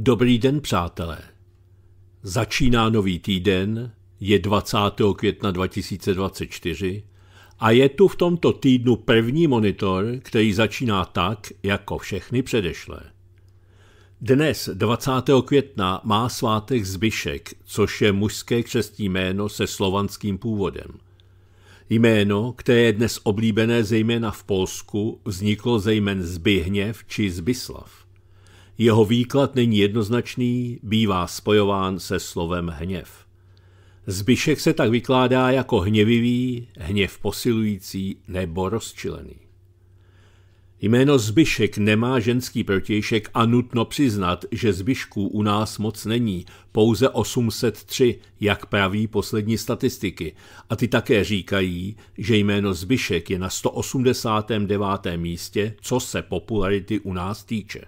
Dobrý den, přátelé. Začíná nový týden, je 20. května 2024 a je tu v tomto týdnu první monitor, který začíná tak, jako všechny předešlé. Dnes, 20. května, má svátek Zbyšek, což je mužské křestní jméno se slovanským původem. Jméno, které je dnes oblíbené zejména v Polsku, vzniklo zejmen Zbihněv či Zbyslav. Jeho výklad není jednoznačný, bývá spojován se slovem hněv. Zbyšek se tak vykládá jako hněvivý, hněv posilující nebo rozčilený. Jméno Zbyšek nemá ženský protějšek a nutno přiznat, že Zbyšků u nás moc není, pouze 803, jak praví poslední statistiky. A ty také říkají, že jméno Zbyšek je na 189. místě, co se popularity u nás týče.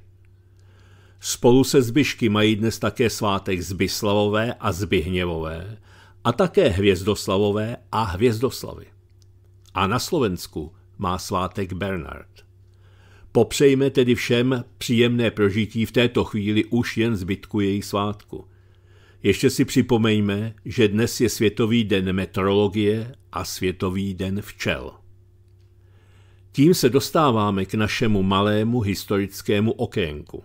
Spolu se Zbyšky mají dnes také svátek Zbyslavové a Zbyhněvové a také Hvězdoslavové a Hvězdoslavy. A na Slovensku má svátek Bernard. Popřejme tedy všem příjemné prožití v této chvíli už jen zbytku jejich svátku. Ještě si připomeňme, že dnes je Světový den meteorologie a Světový den včel. Tím se dostáváme k našemu malému historickému okénku.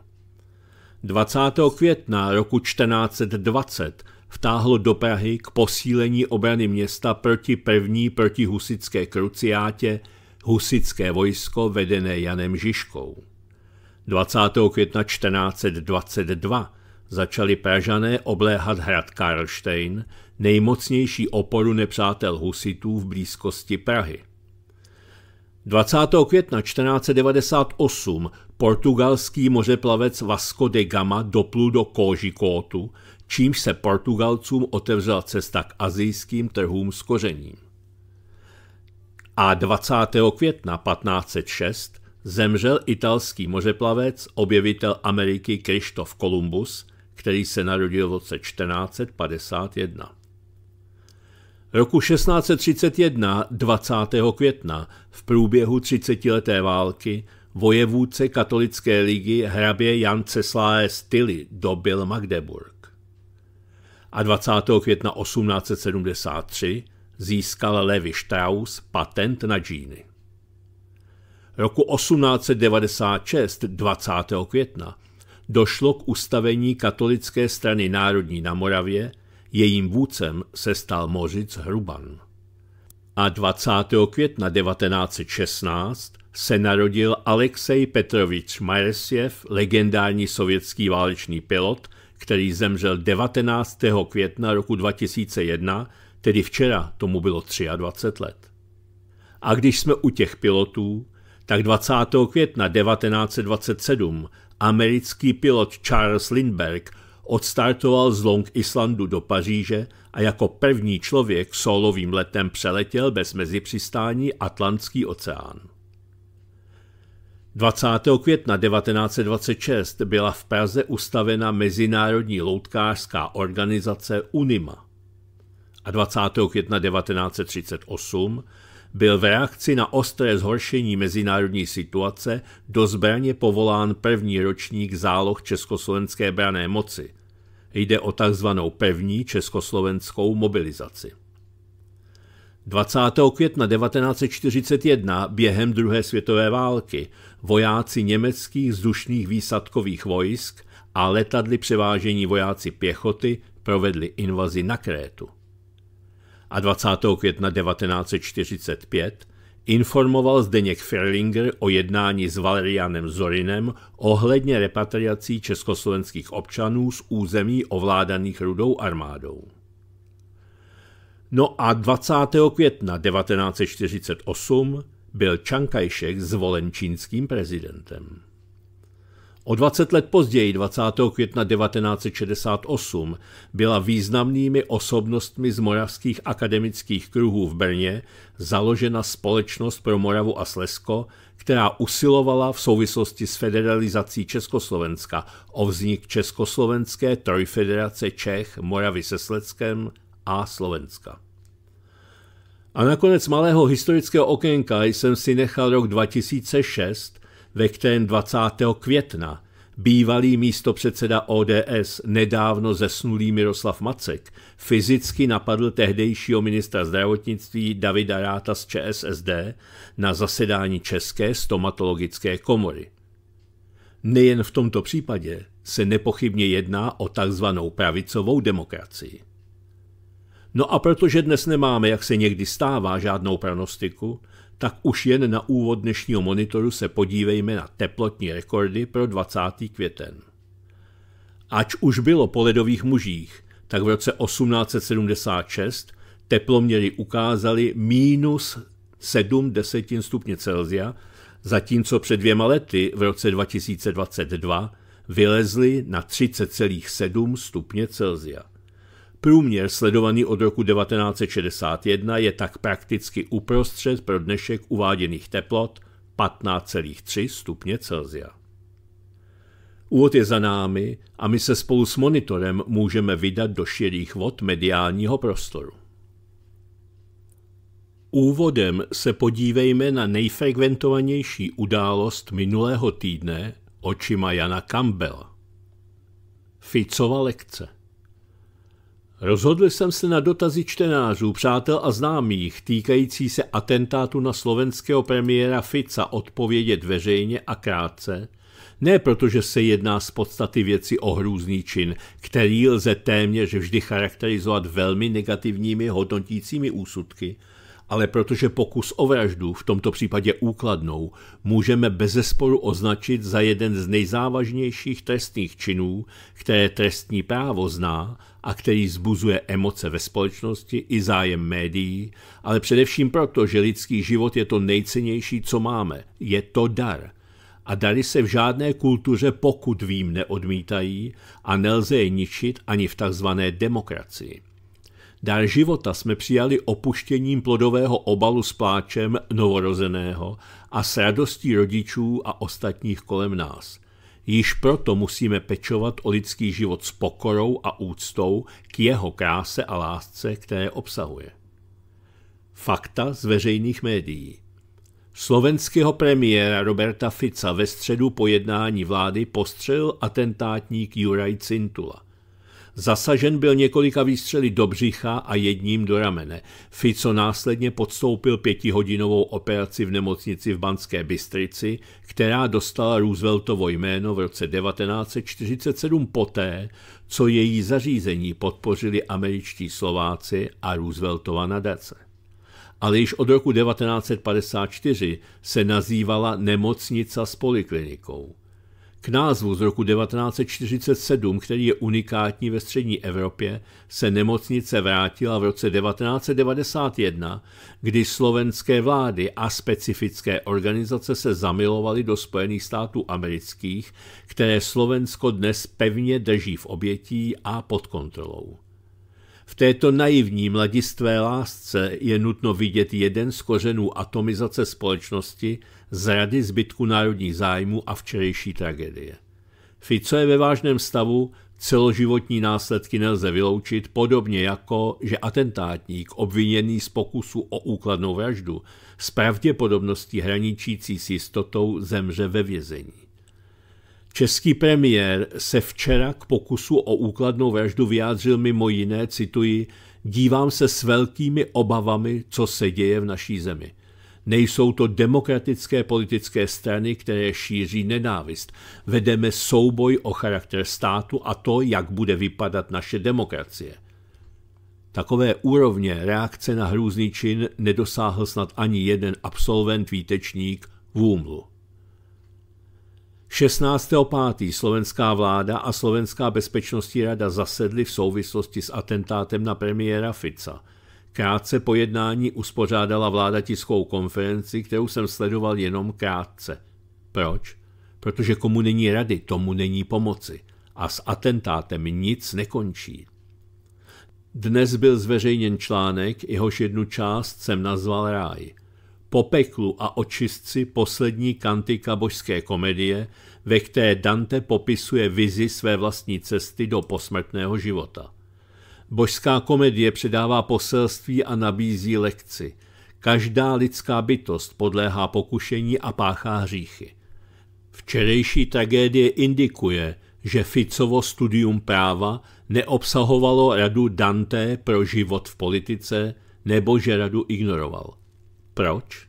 20. května roku 1420 vtáhlo do Prahy k posílení obrany města proti první protihusické kruciátě husické vojsko vedené Janem Žižkou. 20. května 1422 začali Pražané obléhat hrad Karlštejn, nejmocnější oporu nepřátel husitů v blízkosti Prahy. 20. května 1498 portugalský mořeplavec Vasco de Gama doplul do Kóžikótu, čímž se Portugalcům otevřela cesta k azijským trhům s kořením. A 20. května 1506 zemřel italský mořeplavec, objevitel Ameriky Krištof Kolumbus, který se narodil v roce 1451. Roku 1631, 20. května, v průběhu 30-leté války, vojevůdce katolické ligy hrabě Jan Cesláe Styly dobil Magdeburg. A 20. května 1873 získal Levi Strauss patent na džíny. Roku 1896, 20. května, došlo k ustavení katolické strany národní na Moravě – Jejím vůdcem se stal Mořic Hruban. A 20. května 1916 se narodil Alexej Petrovič Maresjev, legendární sovětský válečný pilot, který zemřel 19. května roku 2001, tedy včera tomu bylo 23 let. A když jsme u těch pilotů, tak 20. května 1927 americký pilot Charles Lindbergh odstartoval z Long Islandu do Paříže a jako první člověk solovým letem přeletěl bez mezipřistání Atlantský oceán. 20. května 1926 byla v Praze ustavena Mezinárodní loutkářská organizace UNIMA a 20. května 1938 byl v reakci na ostré zhoršení mezinárodní situace do zbraně povolán první ročník záloh československé brané moci. Jde o tzv. první československou mobilizaci. 20. května 1941 během druhé světové války vojáci německých vzdušných výsadkových vojsk a letadly převážení vojáci pěchoty provedli invazi na Krétu a 20. května 1945 informoval Zdeněk Ferlinger o jednání s Valerianem Zorinem ohledně repatriací československých občanů z území ovládaných rudou armádou. No a 20. května 1948 byl Čankajšek zvolen čínským prezidentem. O 20 let později, 20. května 1968, byla významnými osobnostmi z moravských akademických kruhů v Brně založena Společnost pro Moravu a Slezsko, která usilovala v souvislosti s federalizací Československa o vznik Československé trojfederace Čech, Moravy se Slezskem a Slovenska. A nakonec malého historického okénka jsem si nechal rok 2006, kterém 20. května bývalý místopředseda ODS nedávno zesnulý Miroslav Macek fyzicky napadl tehdejšího ministra zdravotnictví Davida Ráta z ČSSD na zasedání České stomatologické komory. Nejen v tomto případě se nepochybně jedná o takzvanou pravicovou demokracii. No a protože dnes nemáme, jak se někdy stává, žádnou pranostiku, tak už jen na úvod dnešního monitoru se podívejme na teplotní rekordy pro 20. květen. Ač už bylo po ledových mužích, tak v roce 1876 teploměry ukázaly minus 7 desetin stupně Celsia, zatímco před dvěma lety v roce 2022 vylezly na 30,7 stupně Celsia. Průměr sledovaný od roku 1961 je tak prakticky uprostřed pro dnešek uváděných teplot 15,3 stupně Celsia. Úvod je za námi a my se spolu s monitorem můžeme vydat do širých vod mediálního prostoru. Úvodem se podívejme na nejfrekventovanější událost minulého týdne očima Jana Campbella. Ficova lekce. Rozhodl jsem se na dotazy čtenářů, přátel a známých týkající se atentátu na slovenského premiéra Fica odpovědět veřejně a krátce, ne protože se jedná z podstaty věci o hrůzný čin, který lze téměř vždy charakterizovat velmi negativními hodnotícími úsudky, ale protože pokus o vraždu, v tomto případě úkladnou, můžeme bezesporu označit za jeden z nejzávažnějších trestných činů, které trestní právo zná a který zbuzuje emoce ve společnosti i zájem médií, ale především proto, že lidský život je to nejcennější, co máme. Je to dar. A dary se v žádné kultuře, pokud vím, neodmítají a nelze je ničit ani v takzvané demokracii. Dar života jsme přijali opuštěním plodového obalu s pláčem novorozeného a s radostí rodičů a ostatních kolem nás. Již proto musíme pečovat o lidský život s pokorou a úctou k jeho kráse a lásce, které obsahuje. Fakta z veřejných médií. Slovenského premiéra Roberta Fica ve středu pojednání vlády postřelil atentátník Juraj Cintula. Zasažen byl několika výstřely do břicha a jedním do ramene. Fico následně podstoupil pětihodinovou operaci v nemocnici v Banské Bystrici, která dostala Rooseveltovo jméno v roce 1947 poté, co její zařízení podpořili američtí Slováci a Rooseveltova nadace ale již od roku 1954 se nazývala Nemocnica s poliklinikou. K názvu z roku 1947, který je unikátní ve střední Evropě, se nemocnice vrátila v roce 1991, kdy slovenské vlády a specifické organizace se zamilovaly do Spojených států amerických, které Slovensko dnes pevně drží v obětí a pod kontrolou. V této naivní mladistvé lásce je nutno vidět jeden z kořenů atomizace společnosti zrady zbytku národních zájmů a včerejší tragédie. Fico je ve vážném stavu, celoživotní následky nelze vyloučit, podobně jako, že atentátník obviněný z pokusu o úkladnou vraždu s pravděpodobností hraničící s jistotou zemře ve vězení. Český premiér se včera k pokusu o úkladnou vraždu vyjádřil mimo jiné, cituji, dívám se s velkými obavami, co se děje v naší zemi. Nejsou to demokratické politické strany, které šíří nenávist. Vedeme souboj o charakter státu a to, jak bude vypadat naše demokracie. Takové úrovně reakce na hrůzný čin nedosáhl snad ani jeden absolvent výtečník v úmlu. 16.5. slovenská vláda a slovenská bezpečnostní rada zasedly v souvislosti s atentátem na premiéra Fica – Krátce po jednání uspořádala vláda tiskovou konferenci, kterou jsem sledoval jenom krátce. Proč? Protože komu není rady, tomu není pomoci. A s atentátem nic nekončí. Dnes byl zveřejněn článek, jehož jednu část jsem nazval Ráj. Po peklu a očistci poslední kantika božské komedie, ve které Dante popisuje vizi své vlastní cesty do posmrtného života. Božská komedie předává poselství a nabízí lekci. Každá lidská bytost podléhá pokušení a páchá hříchy. Včerejší tragédie indikuje, že Ficovo studium práva neobsahovalo radu Dante pro život v politice, nebo že radu ignoroval. Proč?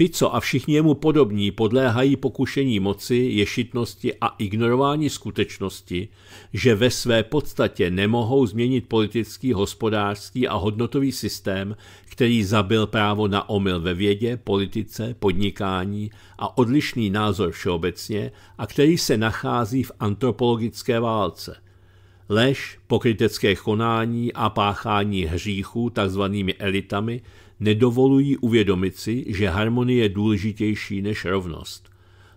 Fico a všichni jemu podobní podléhají pokušení moci, ješitnosti a ignorování skutečnosti, že ve své podstatě nemohou změnit politický, hospodářský a hodnotový systém, který zabil právo na omyl ve vědě, politice, podnikání a odlišný názor všeobecně a který se nachází v antropologické válce – lež, pokrytecké konání a páchání hříchů tzv. elitami nedovolují uvědomit si, že harmonie je důležitější než rovnost.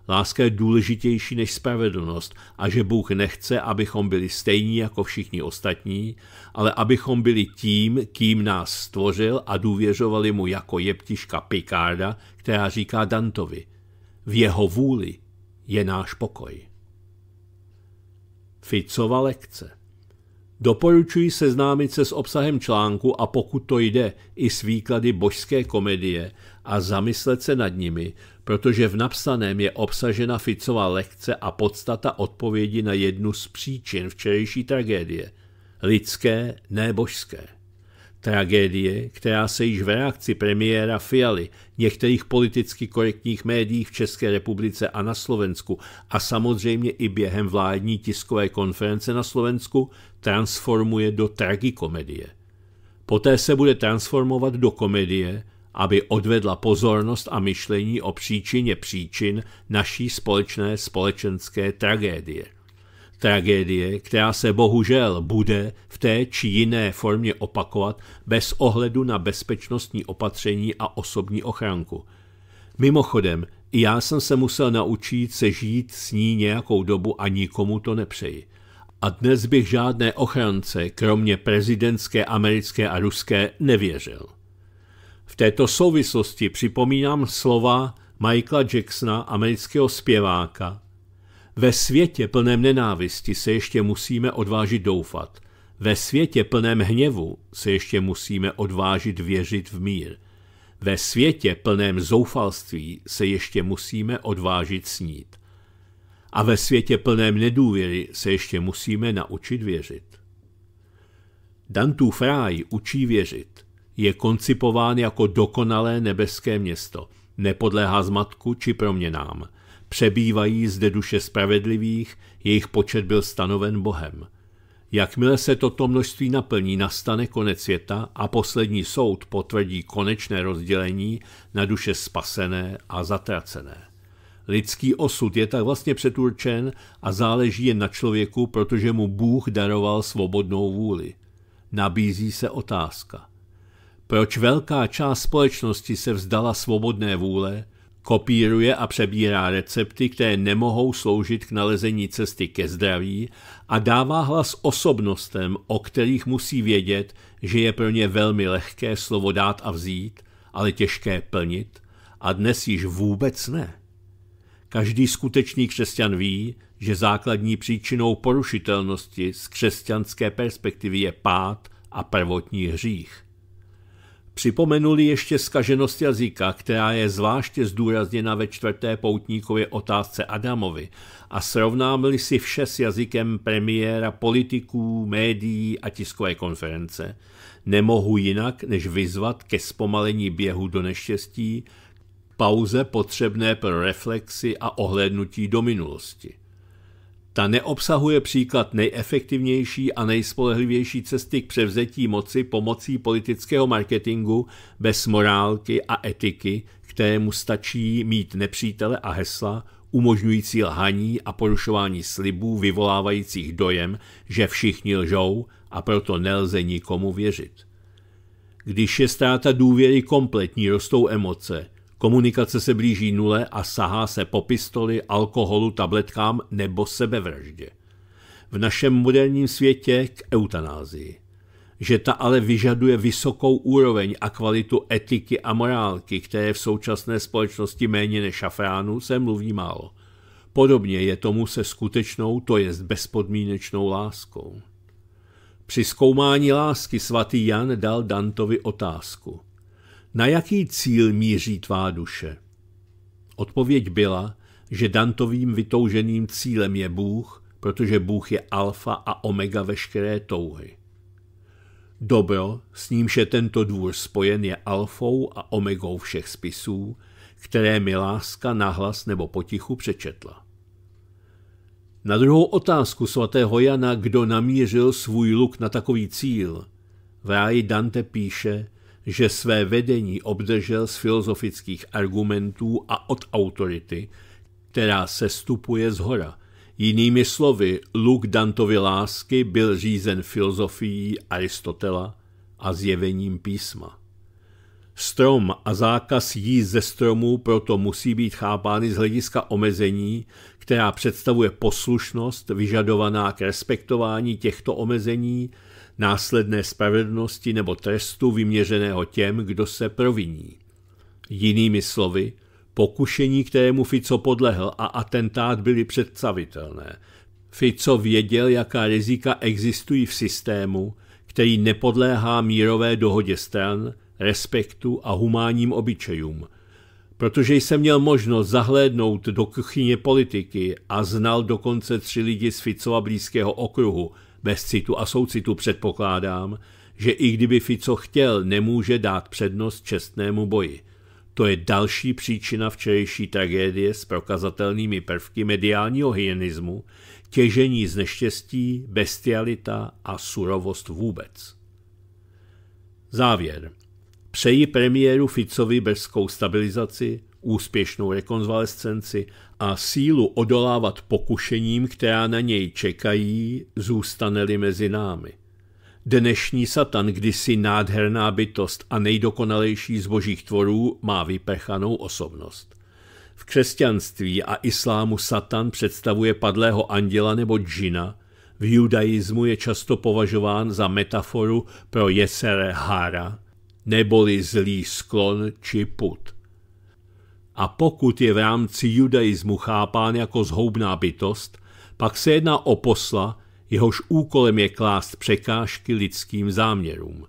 Láska je důležitější než spravedlnost a že Bůh nechce, abychom byli stejní jako všichni ostatní, ale abychom byli tím, kým nás stvořil a důvěřovali mu jako jeptiška Picarda, která říká Dantovi. V jeho vůli je náš pokoj. Ficova lekce – Doporučuji seznámit se s obsahem článku a pokud to jde, i s výklady božské komedie a zamyslet se nad nimi, protože v napsaném je obsažena Ficová lekce a podstata odpovědi na jednu z příčin včerejší tragédie. Lidské, ne božské. Tragédie, která se již v reakci premiéra Fialy, některých politicky korektních médií v České republice a na Slovensku a samozřejmě i během vládní tiskové konference na Slovensku transformuje do tragikomedie. Poté se bude transformovat do komedie, aby odvedla pozornost a myšlení o příčině příčin naší společné společenské tragédie. Tragédie, která se bohužel bude v té či jiné formě opakovat bez ohledu na bezpečnostní opatření a osobní ochranku. Mimochodem, i já jsem se musel naučit se žít s ní nějakou dobu a nikomu to nepřeji. A dnes bych žádné ochrance, kromě prezidentské, americké a ruské, nevěřil. V této souvislosti připomínám slova Michaela Jacksona, amerického zpěváka, ve světě plném nenávisti se ještě musíme odvážit doufat. Ve světě plném hněvu se ještě musíme odvážit věřit v mír. Ve světě plném zoufalství se ještě musíme odvážit snít. A ve světě plném nedůvěry se ještě musíme naučit věřit. Dantův ráj učí věřit. Je koncipován jako dokonalé nebeské město. Nepodléhá zmatku či proměnám. Přebývají zde duše spravedlivých, jejich počet byl stanoven Bohem. Jakmile se toto množství naplní, nastane konec světa a poslední soud potvrdí konečné rozdělení na duše spasené a zatracené. Lidský osud je tak vlastně přeturčen a záleží jen na člověku, protože mu Bůh daroval svobodnou vůli. Nabízí se otázka. Proč velká část společnosti se vzdala svobodné vůle, kopíruje a přebírá recepty, které nemohou sloužit k nalezení cesty ke zdraví a dává hlas osobnostem, o kterých musí vědět, že je pro ně velmi lehké slovo dát a vzít, ale těžké plnit a dnes již vůbec ne. Každý skutečný křesťan ví, že základní příčinou porušitelnosti z křesťanské perspektivy je pád a prvotní hřích. Připomenuli ještě zkaženost jazyka, která je zvláště zdůrazněna ve čtvrté poutníkově otázce Adamovi a srovnámili si vše s jazykem premiéra politiků, médií a tiskové konference. Nemohu jinak, než vyzvat ke zpomalení běhu do neštěstí, pauze potřebné pro reflexy a ohlednutí do minulosti. Ta neobsahuje příklad nejefektivnější a nejspolehlivější cesty k převzetí moci pomocí politického marketingu bez morálky a etiky, kterému stačí mít nepřítele a hesla, umožňující lhaní a porušování slibů vyvolávajících dojem, že všichni lžou a proto nelze nikomu věřit. Když je ztráta důvěry kompletní, rostou emoce, Komunikace se blíží nule a sahá se po pistoli, alkoholu, tabletkám nebo sebevraždě. V našem moderním světě k eutanázii. Že ta ale vyžaduje vysokou úroveň a kvalitu etiky a morálky, které v současné společnosti méně než šafránu se mluví málo. Podobně je tomu se skutečnou, to jest bezpodmínečnou láskou. Při zkoumání lásky svatý Jan dal Dantovi otázku – na jaký cíl míří tvá duše? Odpověď byla, že Dantovým vytouženým cílem je Bůh, protože Bůh je alfa a omega veškeré touhy. Dobro, s nímž je tento dvůr spojen, je alfou a omegou všech spisů, které mi láska nahlas nebo potichu přečetla. Na druhou otázku svatého Jana, kdo namířil svůj luk na takový cíl, v ráji Dante píše, že své vedení obdržel z filozofických argumentů a od autority, která se stupuje z hora. Jinými slovy, luk Dantovi lásky byl řízen filozofií Aristotela a zjevením písma. Strom a zákaz jíst ze stromů proto musí být chápány z hlediska omezení, která představuje poslušnost vyžadovaná k respektování těchto omezení, následné spravedlnosti nebo trestu vyměřeného těm, kdo se proviní. Jinými slovy, pokušení, kterému Fico podlehl a atentát byly představitelné. Fico věděl, jaká rizika existují v systému, který nepodléhá mírové dohodě stran, respektu a humánním obyčejům. Protože jsem měl možnost zahlédnout do kuchyně politiky a znal dokonce tři lidi z Ficova blízkého okruhu – bez citu a soucitu předpokládám, že i kdyby Fico chtěl, nemůže dát přednost čestnému boji. To je další příčina včerejší tragédie s prokazatelnými prvky mediálního hyenismu, těžení z neštěstí, bestialita a surovost vůbec. Závěr. Přeji premiéru Ficovi brzkou stabilizaci, úspěšnou rekonvalescenci a sílu odolávat pokušením, která na něj čekají, zůstane-li mezi námi. Dnešní Satan, kdysi nádherná bytost a nejdokonalejší z božích tvorů, má vypechanou osobnost. V křesťanství a islámu Satan představuje padlého anděla nebo džina, v judaismu je často považován za metaforu pro jesere hara, neboli zlý sklon či put a pokud je v rámci judaismu chápán jako zhoubná bytost, pak se jedná o posla, jehož úkolem je klást překážky lidským záměrům.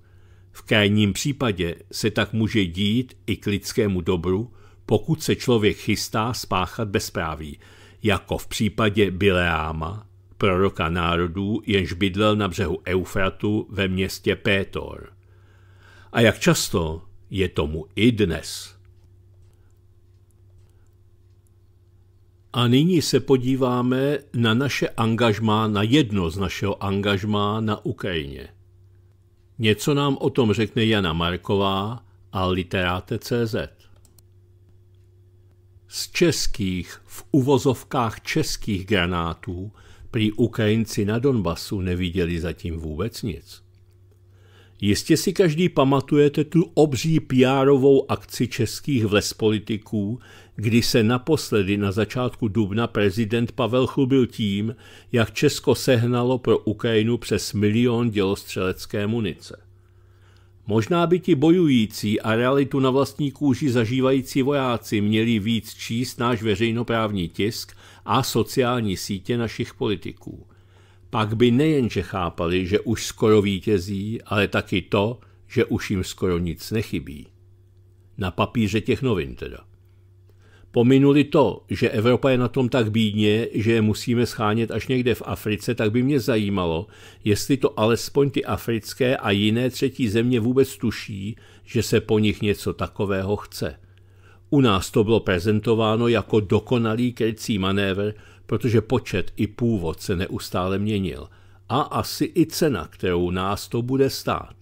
V krajním případě se tak může dít i k lidskému dobru, pokud se člověk chystá spáchat bezpráví, jako v případě Bileáma, proroka národů, jenž bydlel na břehu Eufratu ve městě Pétor. A jak často je tomu i dnes. A nyní se podíváme na naše angažmá, na jedno z našeho angažmá na Ukrajině. Něco nám o tom řekne Jana Marková a literáte.cz. Z českých, v uvozovkách českých granátů, prý Ukrajinci na Donbasu neviděli zatím vůbec nic. Jistě si každý pamatujete tu obří pr akci českých vlespolitiků, kdy se naposledy na začátku dubna prezident Pavel chlubil tím, jak Česko sehnalo pro Ukrajinu přes milion dělostřelecké munice. Možná by ti bojující a realitu na vlastní kůži zažívající vojáci měli víc číst náš veřejnoprávní tisk a sociální sítě našich politiků. Pak by nejenže chápali, že už skoro vítězí, ale taky to, že už jim skoro nic nechybí. Na papíře těch novin teda. Pominuli to, že Evropa je na tom tak bídně, že je musíme schánět až někde v Africe, tak by mě zajímalo, jestli to alespoň ty africké a jiné třetí země vůbec tuší, že se po nich něco takového chce. U nás to bylo prezentováno jako dokonalý krycí manévr, protože počet i původ se neustále měnil. A asi i cena, kterou nás to bude stát.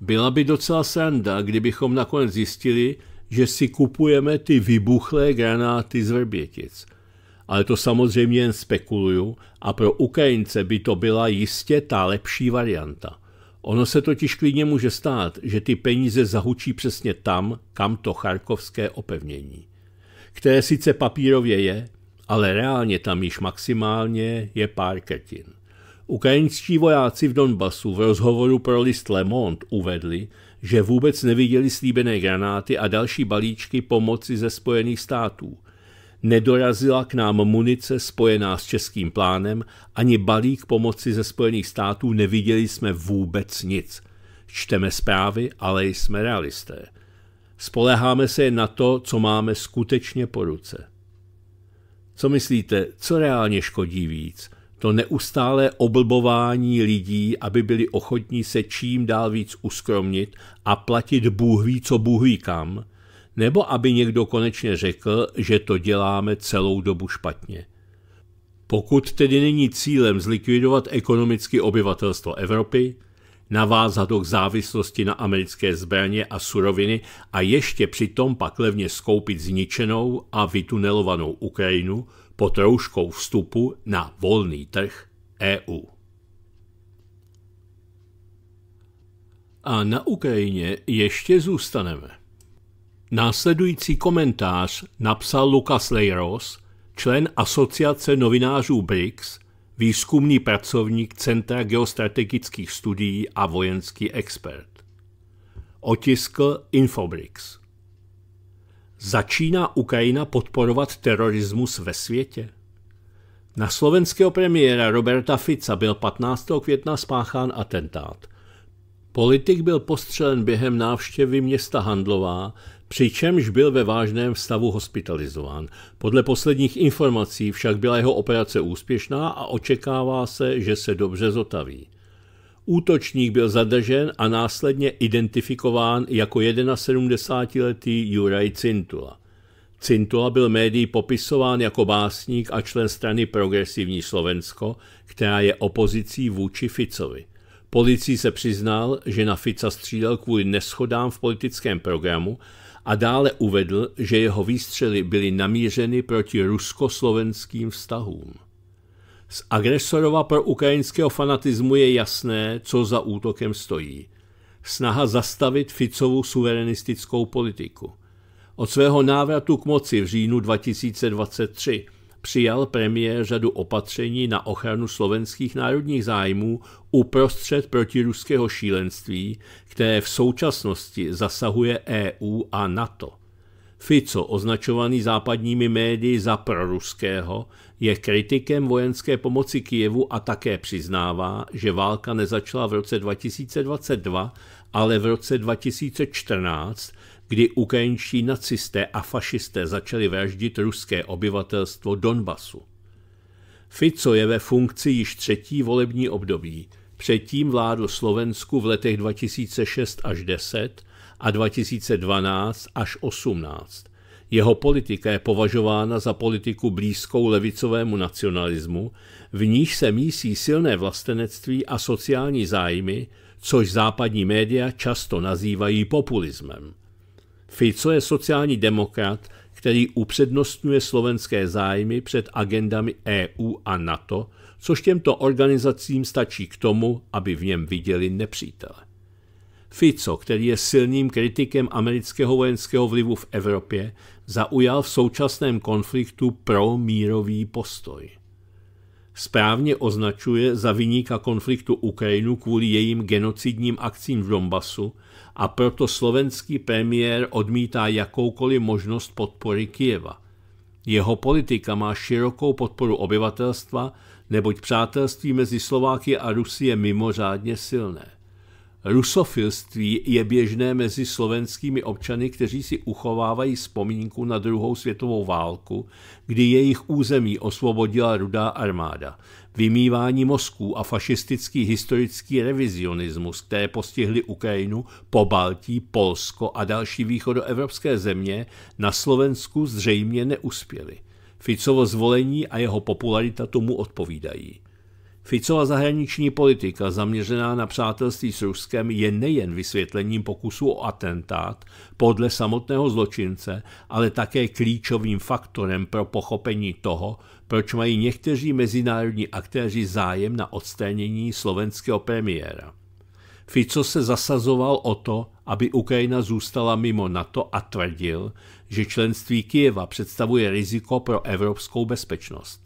Byla by docela sranda, kdybychom nakonec zjistili, že si kupujeme ty vybuchlé granáty z Vrbětic. Ale to samozřejmě jen spekuluju a pro Ukrajince by to byla jistě ta lepší varianta. Ono se totiž klidně může stát, že ty peníze zahučí přesně tam, kam to charkovské opevnění. Které sice papírově je, ale reálně tam již maximálně je pár krtin. Ukrajinští vojáci v Donbasu v rozhovoru pro list Le Monde uvedli, že vůbec neviděli slíbené granáty a další balíčky pomoci ze Spojených států. Nedorazila k nám munice spojená s českým plánem, ani balík pomoci ze Spojených států neviděli jsme vůbec nic. Čteme zprávy, ale jsme realisté. Spoleháme se na to, co máme skutečně po ruce. Co myslíte, co reálně škodí víc? to neustálé oblbování lidí, aby byli ochotní se čím dál víc uskromnit a platit Bůh ví, co Bůh ví kam, nebo aby někdo konečně řekl, že to děláme celou dobu špatně. Pokud tedy není cílem zlikvidovat ekonomicky obyvatelstvo Evropy, navázat ho k závislosti na americké zbraně a suroviny a ještě přitom pak levně skoupit zničenou a vytunelovanou Ukrajinu, pod rouškou vstupu na volný trh EU. A na Ukrajině ještě zůstaneme. Následující komentář napsal Lukas Leiros, člen Asociace novinářů BRICS, výzkumný pracovník Centra geostrategických studií a vojenský expert. Otiskl Infobricks. Začíná Ukrajina podporovat terorismus ve světě? Na slovenského premiéra Roberta Fica byl 15. května spáchán atentát. Politik byl postřelen během návštěvy města Handlová, přičemž byl ve vážném stavu hospitalizován. Podle posledních informací však byla jeho operace úspěšná a očekává se, že se dobře zotaví. Útočník byl zadržen a následně identifikován jako 71-letý Juraj Cintula. Cintula byl médií popisován jako básník a člen strany Progresivní Slovensko, která je opozicí vůči Ficovi. Policii se přiznal, že na Fica střílel kvůli neschodám v politickém programu a dále uvedl, že jeho výstřely byly namířeny proti rusko-slovenským vztahům. Z agresorova pro ukrajinského fanatismu je jasné, co za útokem stojí. Snaha zastavit Ficovu suverenistickou politiku. Od svého návratu k moci v říjnu 2023 přijal premiér řadu opatření na ochranu slovenských národních zájmů uprostřed protiruského šílenství, které v současnosti zasahuje EU a NATO. Fico, označovaný západními médii za proruského, je kritikem vojenské pomoci Kijevu a také přiznává, že válka nezačala v roce 2022, ale v roce 2014, kdy ukrajinští nacisté a fašisté začali vraždit ruské obyvatelstvo Donbasu. Fico je ve funkci již třetí volební období. Předtím vládl Slovensku v letech 2006 až 10 a 2012 až 18. Jeho politika je považována za politiku blízkou levicovému nacionalismu, v níž se mísí silné vlastenectví a sociální zájmy, což západní média často nazývají populismem. Fico je sociální demokrat, který upřednostňuje slovenské zájmy před agendami EU a NATO, což těmto organizacím stačí k tomu, aby v něm viděli nepřítele. Fico, který je silným kritikem amerického vojenského vlivu v Evropě, zaujal v současném konfliktu pro mírový postoj. Správně označuje za vyníka konfliktu Ukrajinu kvůli jejím genocidním akcím v Donbasu a proto slovenský premiér odmítá jakoukoliv možnost podpory Kijeva. Jeho politika má širokou podporu obyvatelstva, neboť přátelství mezi Slováky a Rusy je mimořádně silné. Rusofilství je běžné mezi slovenskými občany, kteří si uchovávají vzpomínku na druhou světovou válku, kdy jejich území osvobodila rudá armáda. Vymývání mozků a fašistický historický revizionismus, které postihly Ukrajinu, Pobaltí, Polsko a další východoevropské země, na Slovensku zřejmě neuspěly. Ficovo zvolení a jeho popularita tomu odpovídají. Ficova zahraniční politika zaměřená na přátelství s Ruskem je nejen vysvětlením pokusu o atentát podle samotného zločince, ale také klíčovým faktorem pro pochopení toho, proč mají někteří mezinárodní aktéři zájem na odstranění slovenského premiéra. Fico se zasazoval o to, aby Ukrajina zůstala mimo NATO a tvrdil, že členství Kijeva představuje riziko pro evropskou bezpečnost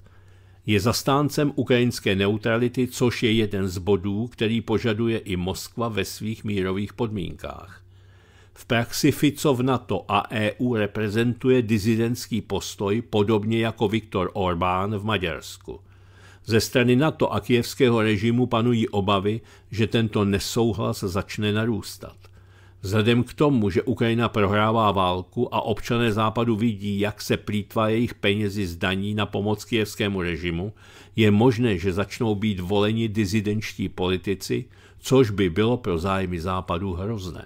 je zastáncem ukrajinské neutrality, což je jeden z bodů, který požaduje i Moskva ve svých mírových podmínkách. V praxi Fico v NATO a EU reprezentuje dizidentský postoj podobně jako Viktor Orbán v Maďarsku. Ze strany NATO a kijevského režimu panují obavy, že tento nesouhlas začne narůstat. Vzhledem k tomu, že Ukrajina prohrává válku a občané Západu vidí, jak se plítva jejich penězi zdaní na pomoc kijevskému režimu, je možné, že začnou být voleni dizidenčtí politici, což by bylo pro zájmy Západu hrozné.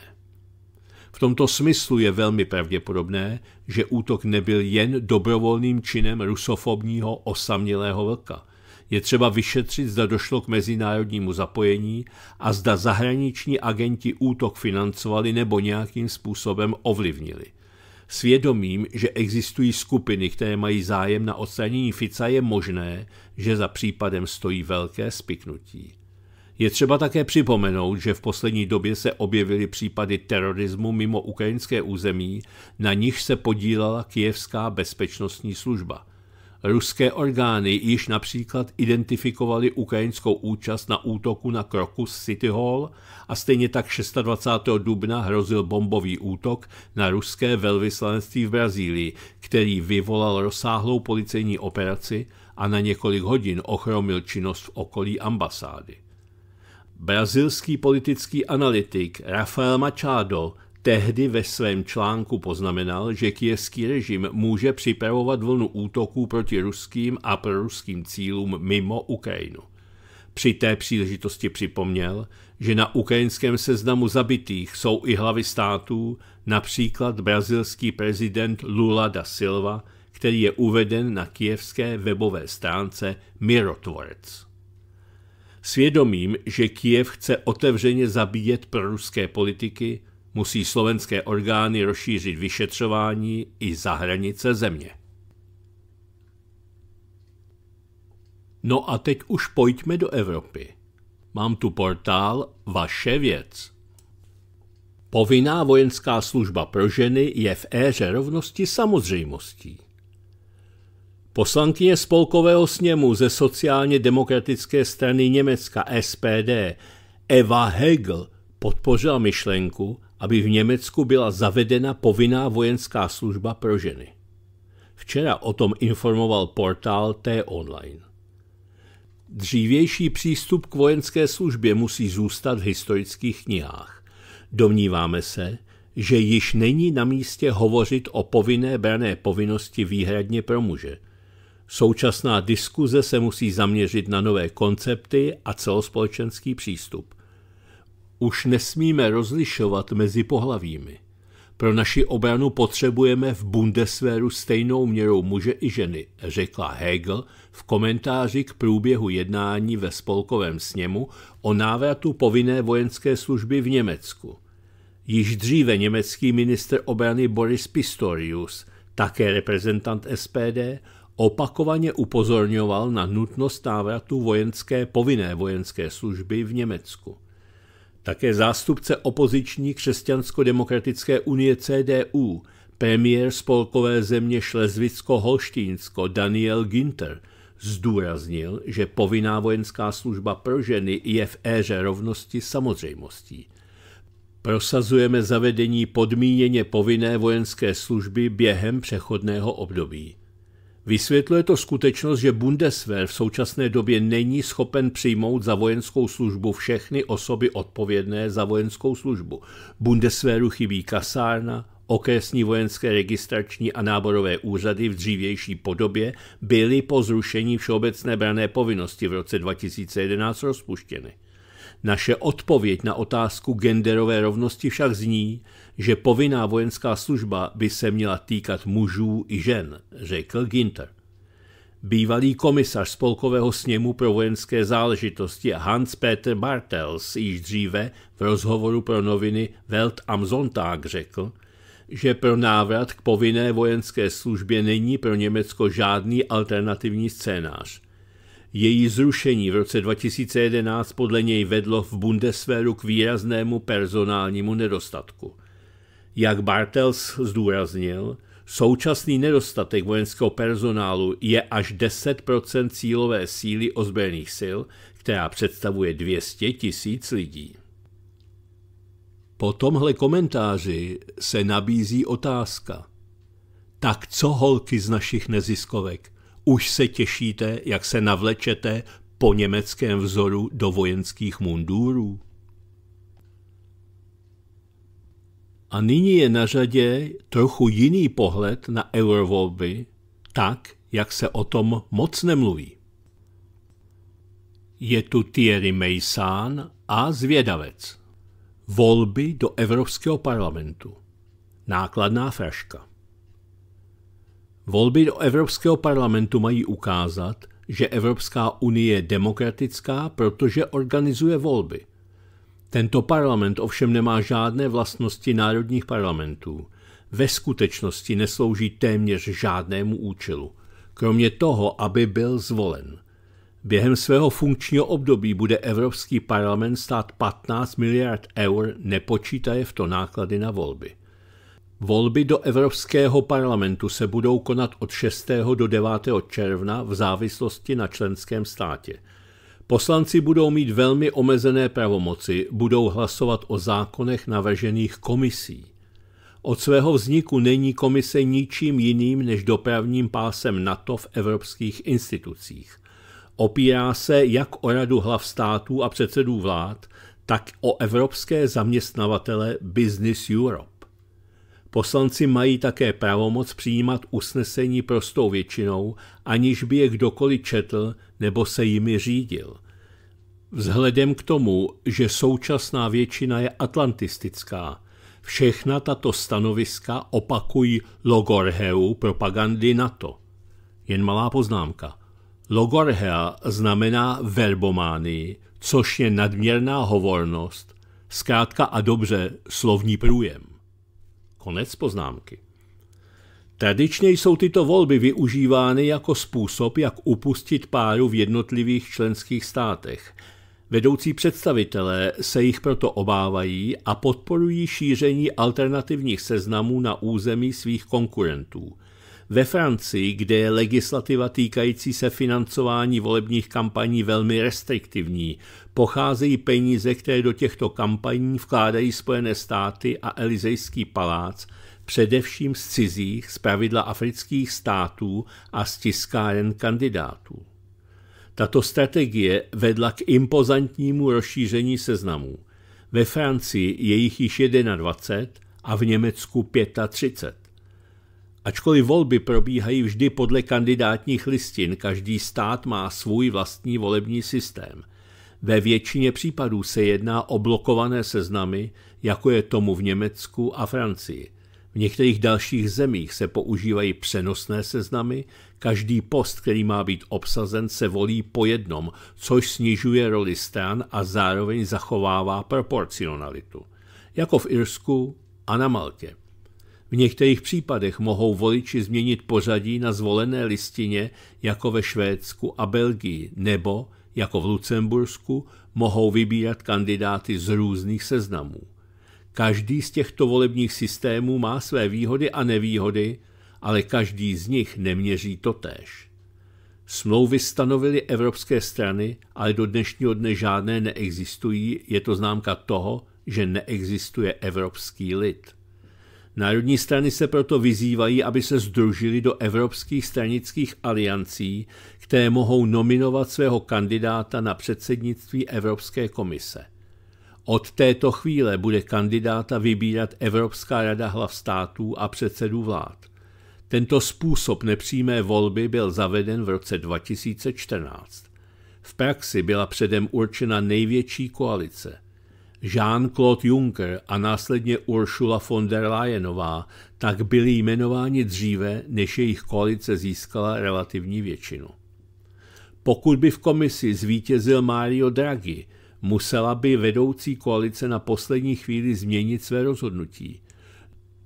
V tomto smyslu je velmi pravděpodobné, že útok nebyl jen dobrovolným činem rusofobního osamělého vlka – je třeba vyšetřit, zda došlo k mezinárodnímu zapojení a zda zahraniční agenti útok financovali nebo nějakým způsobem ovlivnili. Svědomím, že existují skupiny, které mají zájem na odstranění Fica, je možné, že za případem stojí velké spiknutí. Je třeba také připomenout, že v poslední době se objevily případy terorismu mimo ukrajinské území, na nich se podílela kijevská bezpečnostní služba. Ruské orgány již například identifikovaly ukrajinskou účast na útoku na Krokus City Hall a stejně tak 26. dubna hrozil bombový útok na ruské velvyslanectví v Brazílii, který vyvolal rozsáhlou policejní operaci a na několik hodin ochromil činnost v okolí ambasády. Brazilský politický analytik Rafael Machado tehdy ve svém článku poznamenal, že kijevský režim může připravovat vlnu útoků proti ruským a proruským cílům mimo Ukrajinu. Při té příležitosti připomněl, že na ukrajinském seznamu zabitých jsou i hlavy států, například brazilský prezident Lula da Silva, který je uveden na kijevské webové stránce Mirotvorec. Svědomím, že Kijev chce otevřeně zabíjet pro ruské politiky, musí slovenské orgány rozšířit vyšetřování i za hranice země. No a teď už pojďme do Evropy. Mám tu portál Vaše věc. Povinná vojenská služba pro ženy je v éře rovnosti samozřejmostí. Poslankyně spolkového sněmu ze sociálně demokratické strany Německa SPD Eva Hegel podpořila myšlenku, aby v Německu byla zavedena povinná vojenská služba pro ženy. Včera o tom informoval portál T-Online. Dřívější přístup k vojenské službě musí zůstat v historických knihách. Domníváme se, že již není na místě hovořit o povinné brané povinnosti výhradně pro muže. Současná diskuze se musí zaměřit na nové koncepty a celospolečenský přístup – už nesmíme rozlišovat mezi pohlavími. Pro naši obranu potřebujeme v Bundeswehru stejnou měrou muže i ženy, řekla Hegel v komentáři k průběhu jednání ve spolkovém sněmu o návratu povinné vojenské služby v Německu. Již dříve německý minister obrany Boris Pistorius, také reprezentant SPD, opakovaně upozorňoval na nutnost návratu vojenské povinné vojenské služby v Německu. Také zástupce opoziční křesťansko-demokratické unie CDU, premiér spolkové země Šlezvicko-Holštínsko Daniel Ginter zdůraznil, že povinná vojenská služba pro ženy je v éře rovnosti samozřejmostí. Prosazujeme zavedení podmíněně povinné vojenské služby během přechodného období. Vysvětluje to skutečnost, že Bundeswehr v současné době není schopen přijmout za vojenskou službu všechny osoby odpovědné za vojenskou službu. Bundeswehru chybí kasárna, okresní vojenské registrační a náborové úřady v dřívější podobě byly po zrušení všeobecné brané povinnosti v roce 2011 rozpuštěny. Naše odpověď na otázku genderové rovnosti však zní, že povinná vojenská služba by se měla týkat mužů i žen, řekl Ginter. Bývalý komisař Spolkového sněmu pro vojenské záležitosti Hans-Peter Bartels již dříve v rozhovoru pro noviny Welt am Sonntag řekl, že pro návrat k povinné vojenské službě není pro Německo žádný alternativní scénář. Její zrušení v roce 2011 podle něj vedlo v Bundeswehru k výraznému personálnímu nedostatku. Jak Bartels zdůraznil, současný nedostatek vojenského personálu je až 10 cílové síly ozbrojených sil, která představuje 200 tisíc lidí. Po tomhle komentáři se nabízí otázka. Tak co holky z našich neziskovek? Už se těšíte, jak se navlečete po německém vzoru do vojenských mundurů? A nyní je na řadě trochu jiný pohled na eurovolby, tak, jak se o tom moc nemluví. Je tu Thierry Mason a zvědavec. Volby do Evropského parlamentu. Nákladná fraška. Volby do Evropského parlamentu mají ukázat, že Evropská unie je demokratická, protože organizuje volby – tento parlament ovšem nemá žádné vlastnosti národních parlamentů. Ve skutečnosti neslouží téměř žádnému účelu, kromě toho, aby byl zvolen. Během svého funkčního období bude Evropský parlament stát 15 miliard eur, nepočítaje v to náklady na volby. Volby do Evropského parlamentu se budou konat od 6. do 9. června v závislosti na členském státě – Poslanci budou mít velmi omezené pravomoci, budou hlasovat o zákonech navržených komisí. Od svého vzniku není komise ničím jiným než dopravním pásem NATO v evropských institucích. Opírá se jak o radu hlav států a předsedů vlád, tak o evropské zaměstnavatele Business Europe. Poslanci mají také pravomoc přijímat usnesení prostou většinou, aniž by je kdokoliv četl nebo se jimi řídil. Vzhledem k tomu, že současná většina je atlantistická, všechna tato stanoviska opakují logorheu propagandy NATO. Jen malá poznámka. Logorhea znamená verbománii, což je nadměrná hovornost, zkrátka a dobře slovní průjem. Konec poznámky. Tradičně jsou tyto volby využívány jako způsob, jak upustit páru v jednotlivých členských státech – Vedoucí představitelé se jich proto obávají a podporují šíření alternativních seznamů na území svých konkurentů. Ve Francii, kde je legislativa týkající se financování volebních kampaní velmi restriktivní, pocházejí peníze, které do těchto kampaní vkládají Spojené státy a Elizejský palác, především z cizích, z pravidla afrických států a z tiskáren kandidátů. Tato strategie vedla k impozantnímu rozšíření seznamů. Ve Francii je jich již 21 a v Německu 35. Ačkoliv volby probíhají vždy podle kandidátních listin, každý stát má svůj vlastní volební systém. Ve většině případů se jedná o blokované seznamy, jako je tomu v Německu a Francii. V některých dalších zemích se používají přenosné seznamy, Každý post, který má být obsazen, se volí po jednom, což snižuje roli stran a zároveň zachovává proporcionalitu. Jako v Irsku a na Maltě. V některých případech mohou voliči změnit pořadí na zvolené listině, jako ve Švédsku a Belgii, nebo, jako v Lucembursku, mohou vybírat kandidáty z různých seznamů. Každý z těchto volebních systémů má své výhody a nevýhody, ale každý z nich neměří totéž. Smlouvy stanovily evropské strany, ale do dnešního dne žádné neexistují, je to známka toho, že neexistuje evropský lid. Národní strany se proto vyzývají, aby se združili do evropských stranických aliancí, které mohou nominovat svého kandidáta na předsednictví Evropské komise. Od této chvíle bude kandidáta vybírat Evropská rada hlav států a předsedů vlád. Tento způsob nepřímé volby byl zaveden v roce 2014. V praxi byla předem určena největší koalice. Jean-Claude Juncker a následně Ursula von der Leyenová tak byli jmenováni dříve, než jejich koalice získala relativní většinu. Pokud by v komisi zvítězil Mario Draghi, musela by vedoucí koalice na poslední chvíli změnit své rozhodnutí.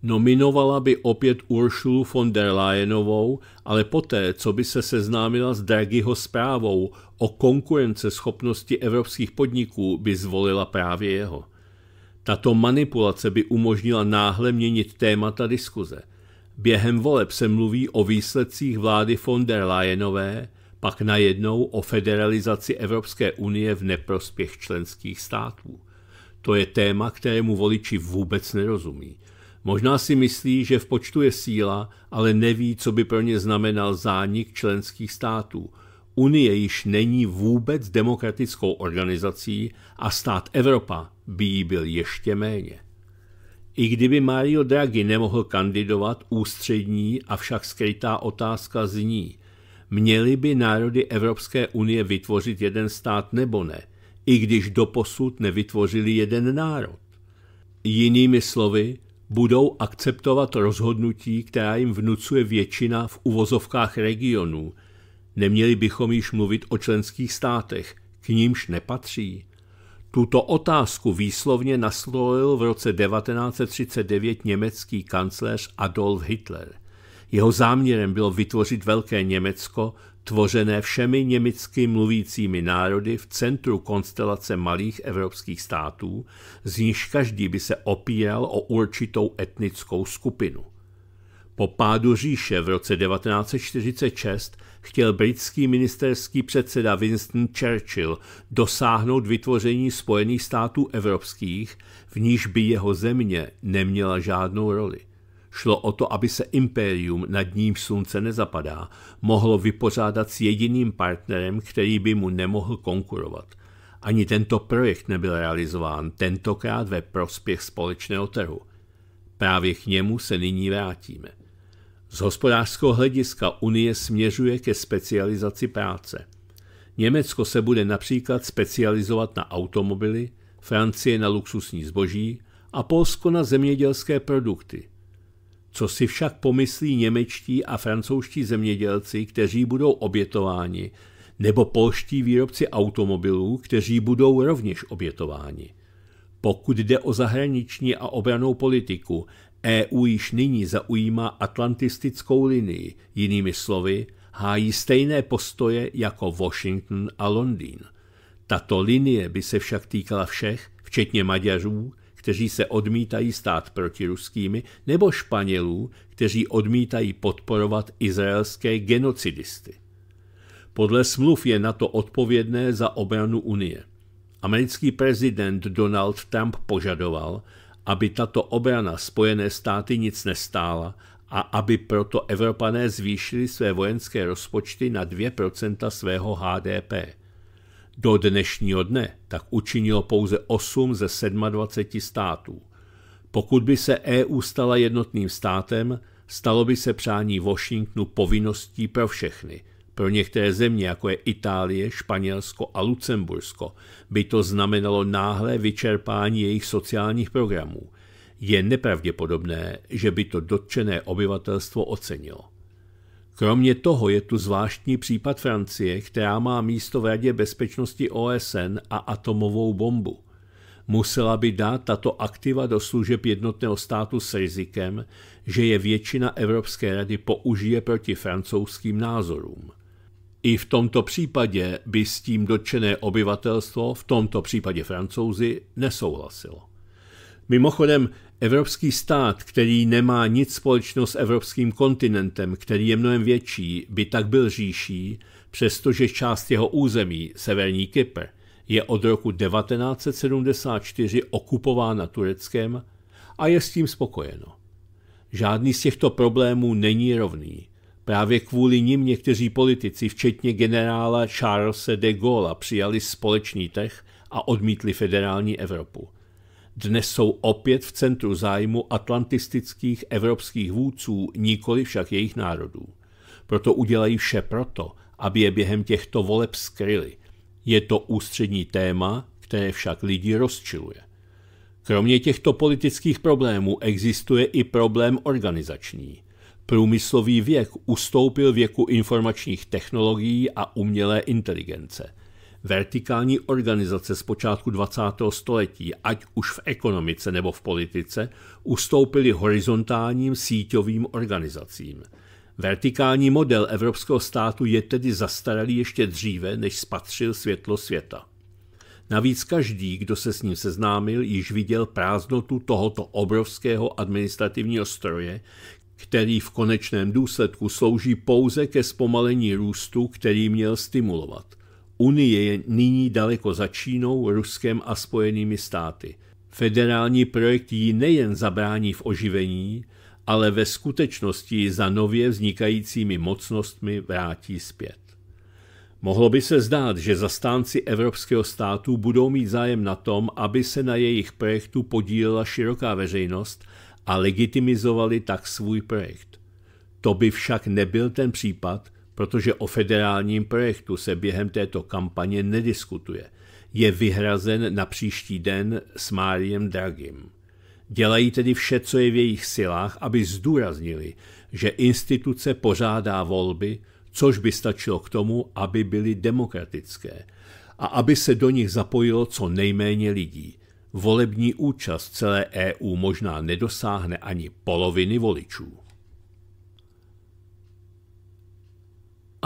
Nominovala by opět Uršulu von der Leyenovou, ale poté, co by se seznámila s Dragiho zprávou o konkurenceschopnosti evropských podniků, by zvolila právě jeho. Tato manipulace by umožnila náhle měnit témata diskuze. Během voleb se mluví o výsledcích vlády von der Leyenové, pak najednou o federalizaci Evropské unie v neprospěch členských států. To je téma, kterému voliči vůbec nerozumí. Možná si myslí, že v počtu je síla, ale neví, co by pro ně znamenal zánik členských států. Unie již není vůbec demokratickou organizací a stát Evropa by jí byl ještě méně. I kdyby Mario Draghi nemohl kandidovat, ústřední a však skrytá otázka zní, Měli by národy Evropské unie vytvořit jeden stát nebo ne, i když doposud nevytvořili jeden národ. Jinými slovy, budou akceptovat rozhodnutí, která jim vnucuje většina v uvozovkách regionů. Neměli bychom již mluvit o členských státech, k nímž nepatří. Tuto otázku výslovně nastrojil v roce 1939 německý kancléř Adolf Hitler. Jeho záměrem bylo vytvořit Velké Německo tvořené všemi německy mluvícími národy v centru konstelace malých evropských států, z nichž každý by se opíral o určitou etnickou skupinu. Po pádu říše v roce 1946 chtěl britský ministerský předseda Winston Churchill dosáhnout vytvoření Spojených států evropských, v níž by jeho země neměla žádnou roli. Šlo o to, aby se impérium, nad ním slunce nezapadá, mohlo vypořádat s jediným partnerem, který by mu nemohl konkurovat. Ani tento projekt nebyl realizován, tentokrát ve prospěch společného trhu. Právě k němu se nyní vrátíme. Z hospodářského hlediska Unie směřuje ke specializaci práce. Německo se bude například specializovat na automobily, Francie na luxusní zboží a Polsko na zemědělské produkty – co si však pomyslí němečtí a francouzští zemědělci, kteří budou obětováni, nebo polští výrobci automobilů, kteří budou rovněž obětováni? Pokud jde o zahraniční a obranou politiku, EU již nyní zaujímá atlantistickou linii, jinými slovy, hájí stejné postoje jako Washington a Londýn. Tato linie by se však týkala všech, včetně Maďařů, kteří se odmítají stát protiruskými, nebo Španělů, kteří odmítají podporovat izraelské genocidisty. Podle smluv je na to odpovědné za obranu Unie. Americký prezident Donald Trump požadoval, aby tato obrana Spojené státy nic nestála a aby proto Evropané zvýšili své vojenské rozpočty na 2% svého HDP – do dnešního dne tak učinilo pouze 8 ze 27 států. Pokud by se EU stala jednotným státem, stalo by se přání Washingtonu povinností pro všechny. Pro některé země, jako je Itálie, Španělsko a Lucembursko, by to znamenalo náhlé vyčerpání jejich sociálních programů. Je nepravděpodobné, že by to dotčené obyvatelstvo ocenilo. Kromě toho je tu zvláštní případ Francie, která má místo v Radě bezpečnosti OSN a atomovou bombu. Musela by dát tato aktiva do služeb jednotného státu s rizikem, že je většina Evropské rady použije proti francouzským názorům. I v tomto případě by s tím dotčené obyvatelstvo, v tomto případě francouzi, nesouhlasilo. Mimochodem, Evropský stát, který nemá nic společného s evropským kontinentem, který je mnohem větší, by tak byl říší, přestože část jeho území, severní Kypr, je od roku 1974 okupována Tureckem a je s tím spokojeno. Žádný z těchto problémů není rovný. Právě kvůli nim někteří politici, včetně generála Charlesa de Gaulle, přijali společný trh a odmítli federální Evropu. Dnes jsou opět v centru zájmu atlantistických evropských vůdců, nikoli však jejich národů. Proto udělají vše proto, aby je během těchto voleb skryli. Je to ústřední téma, které však lidi rozčiluje. Kromě těchto politických problémů existuje i problém organizační. Průmyslový věk ustoupil věku informačních technologií a umělé inteligence – Vertikální organizace z počátku 20. století, ať už v ekonomice nebo v politice, ustoupily horizontálním síťovým organizacím. Vertikální model evropského státu je tedy zastaralý ještě dříve, než spatřil světlo světa. Navíc každý, kdo se s ním seznámil, již viděl prázdnotu tohoto obrovského administrativního stroje, který v konečném důsledku slouží pouze ke zpomalení růstu, který měl stimulovat – Unie je nyní daleko za Čínou, Ruskem a Spojenými státy. Federální projekt ji nejen zabrání v oživení, ale ve skutečnosti za nově vznikajícími mocnostmi vrátí zpět. Mohlo by se zdát, že zastánci evropského státu budou mít zájem na tom, aby se na jejich projektu podílela široká veřejnost a legitimizovali tak svůj projekt. To by však nebyl ten případ, protože o federálním projektu se během této kampaně nediskutuje. Je vyhrazen na příští den s Máriem Dragim. Dělají tedy vše, co je v jejich silách, aby zdůraznili, že instituce pořádá volby, což by stačilo k tomu, aby byly demokratické a aby se do nich zapojilo co nejméně lidí. Volební účast celé EU možná nedosáhne ani poloviny voličů.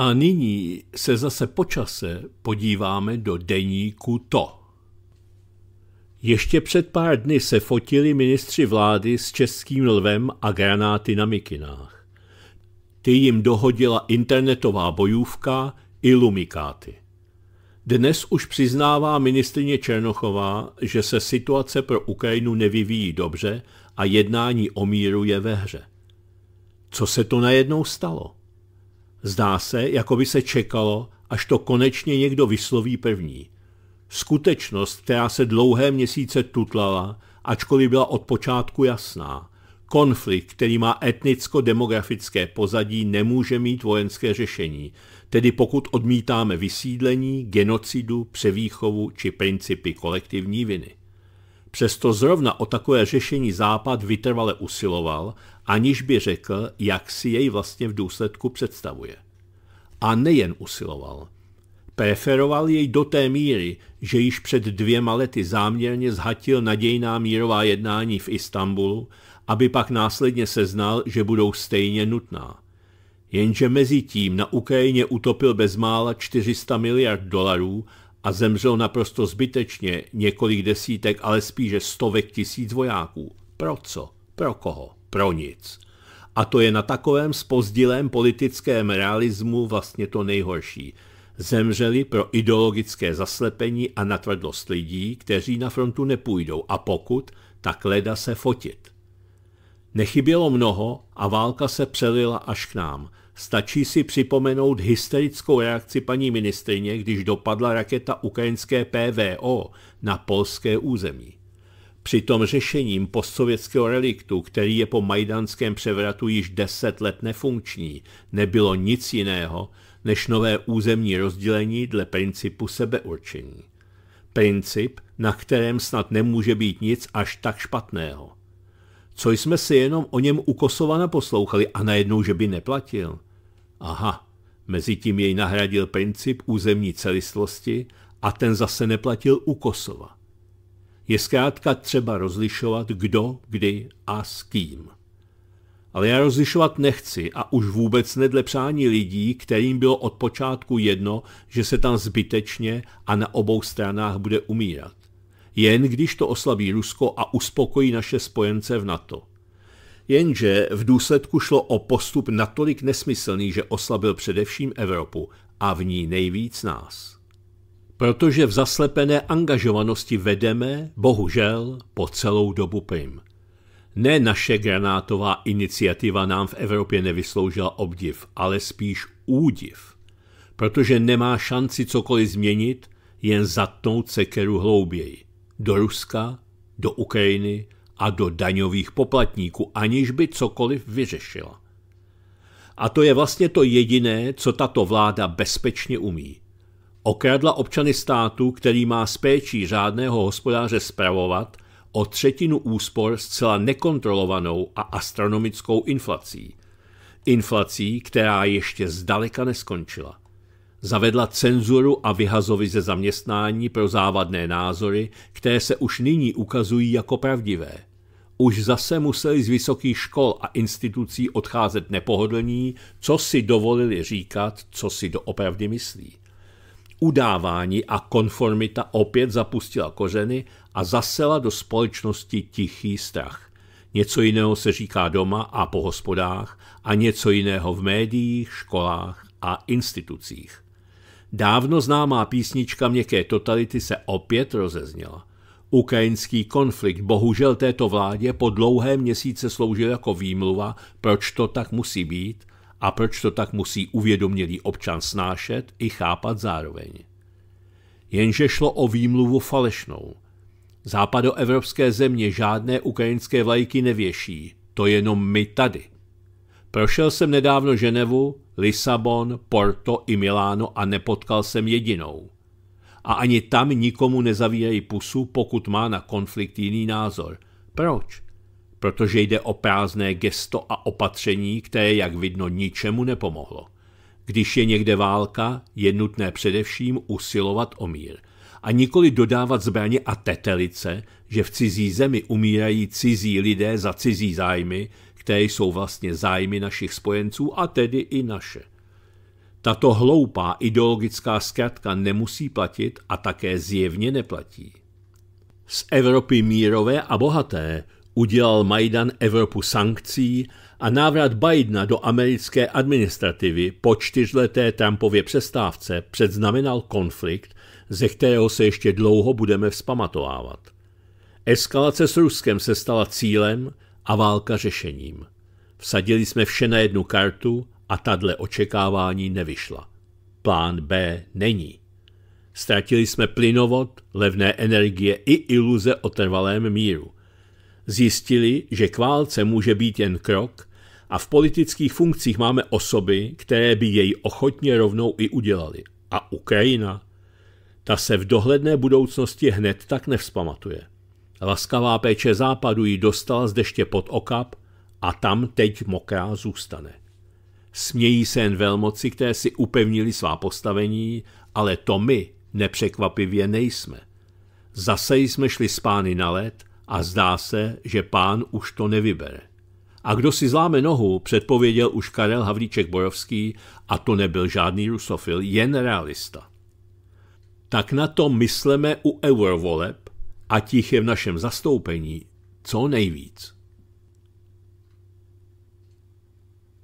A nyní se zase počase podíváme do deníku to. Ještě před pár dny se fotili ministři vlády s českým lvem a granáty na mikinách. Ty jim dohodila internetová bojůvka Ilumikáty. Dnes už přiznává ministrině Černochová, že se situace pro Ukrajinu nevyvíjí dobře a jednání o míru je ve hře. Co se to najednou stalo? Zdá se, jako by se čekalo, až to konečně někdo vysloví první. Skutečnost, která se dlouhé měsíce tutlala, ačkoliv byla od počátku jasná. Konflikt, který má etnicko-demografické pozadí, nemůže mít vojenské řešení, tedy pokud odmítáme vysídlení, genocidu, převýchovu či principy kolektivní viny. Přesto zrovna o takové řešení Západ vytrvale usiloval aniž by řekl, jak si jej vlastně v důsledku představuje. A nejen usiloval. Preferoval jej do té míry, že již před dvěma lety záměrně zhatil nadějná mírová jednání v Istanbulu, aby pak následně seznal, že budou stejně nutná. Jenže mezi tím na Ukrajině utopil bezmála 400 miliard dolarů a zemřel naprosto zbytečně několik desítek, ale spíše stovek tisíc vojáků. Pro co? Pro koho? pro nic. A to je na takovém spozdilém politickém realismu vlastně to nejhorší. Zemřeli pro ideologické zaslepení a natvrdlost lidí, kteří na frontu nepůjdou a pokud, tak leda se fotit. Nechybělo mnoho a válka se přelila až k nám. Stačí si připomenout hysterickou reakci paní ministrině, když dopadla raketa ukrajinské PVO na polské území. Přitom řešením postsovětského reliktu, který je po majdanském převratu již deset let nefunkční, nebylo nic jiného než nové územní rozdělení dle principu sebeurčení. Princip, na kterém snad nemůže být nic až tak špatného. Co jsme si jenom o něm u Kosova naposlouchali a najednou, že by neplatil? Aha, mezitím jej nahradil princip územní celistlosti a ten zase neplatil u Kosova. Je zkrátka třeba rozlišovat, kdo, kdy a s kým. Ale já rozlišovat nechci a už vůbec nedle přání lidí, kterým bylo od počátku jedno, že se tam zbytečně a na obou stranách bude umírat. Jen když to oslabí Rusko a uspokojí naše spojence v NATO. Jenže v důsledku šlo o postup natolik nesmyslný, že oslabil především Evropu a v ní nejvíc nás protože v zaslepené angažovanosti vedeme, bohužel, po celou dobu prim. Ne naše granátová iniciativa nám v Evropě nevysloužila obdiv, ale spíš údiv, protože nemá šanci cokoliv změnit, jen zatnout sekeru hlouběji. Do Ruska, do Ukrajiny a do daňových poplatníků, aniž by cokoliv vyřešila. A to je vlastně to jediné, co tato vláda bezpečně umí – okradla občany státu, který má s péčí řádného hospodáře spravovat, o třetinu úspor zcela nekontrolovanou a astronomickou inflací. Inflací, která ještě zdaleka neskončila. Zavedla cenzuru a vyhazovy ze zaměstnání pro závadné názory, které se už nyní ukazují jako pravdivé. Už zase museli z vysokých škol a institucí odcházet nepohodlní, co si dovolili říkat, co si doopravdy myslí udávání a konformita opět zapustila kořeny a zasela do společnosti tichý strach. Něco jiného se říká doma a po hospodách a něco jiného v médiích, školách a institucích. Dávno známá písnička měkké totality se opět rozezněla. Ukrajinský konflikt bohužel této vládě po dlouhé měsíce sloužil jako výmluva, proč to tak musí být a proč to tak musí uvědomělý občan snášet i chápat zároveň. Jenže šlo o výmluvu falešnou. Západoevropské země žádné ukrajinské vlajky nevěší, to jenom my tady. Prošel jsem nedávno Ženevu, Lisabon, Porto i Miláno a nepotkal jsem jedinou. A ani tam nikomu nezavírají pusu, pokud má na konflikt jiný názor. Proč? protože jde o prázdné gesto a opatření, které, jak vidno, ničemu nepomohlo. Když je někde válka, je nutné především usilovat o mír a nikoli dodávat zbraně a tetelice, že v cizí zemi umírají cizí lidé za cizí zájmy, které jsou vlastně zájmy našich spojenců a tedy i naše. Tato hloupá ideologická zkratka nemusí platit a také zjevně neplatí. Z Evropy mírové a bohaté udělal Majdan Evropu sankcí a návrat Bidena do americké administrativy po čtyřleté Trumpově přestávce předznamenal konflikt, ze kterého se ještě dlouho budeme vzpamatovávat. Eskalace s Ruskem se stala cílem a válka řešením. Vsadili jsme vše na jednu kartu a tadle očekávání nevyšla. Plán B není. Ztratili jsme plynovod, levné energie i iluze o trvalém míru – Zjistili, že k válce může být jen krok a v politických funkcích máme osoby, které by jej ochotně rovnou i udělali. A Ukrajina? Ta se v dohledné budoucnosti hned tak nevzpamatuje. Laskavá péče západu ji dostala z deště pod okap a tam teď mokrá zůstane. Smějí se jen velmoci, které si upevnili svá postavení, ale to my nepřekvapivě nejsme. Zase jsme šli spány na led a zdá se, že pán už to nevybere. A kdo si zláme nohu, předpověděl už Karel Havlíček Borovský a to nebyl žádný rusofil, jen realista. Tak na to mysleme u eurovoleb, a těch je v našem zastoupení co nejvíc.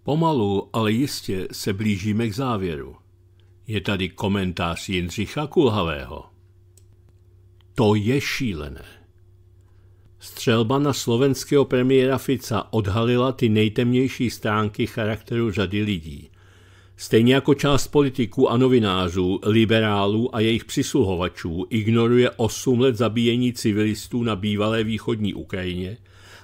Pomalu, ale jistě se blížíme k závěru. Je tady komentář Jindřicha Kulhavého. To je šílené. Střelba na slovenského premiéra Fica odhalila ty nejtemnější stránky charakteru řady lidí. Stejně jako část politiků a novinářů, liberálů a jejich přisluhovačů ignoruje 8 let zabíjení civilistů na bývalé východní Ukrajině,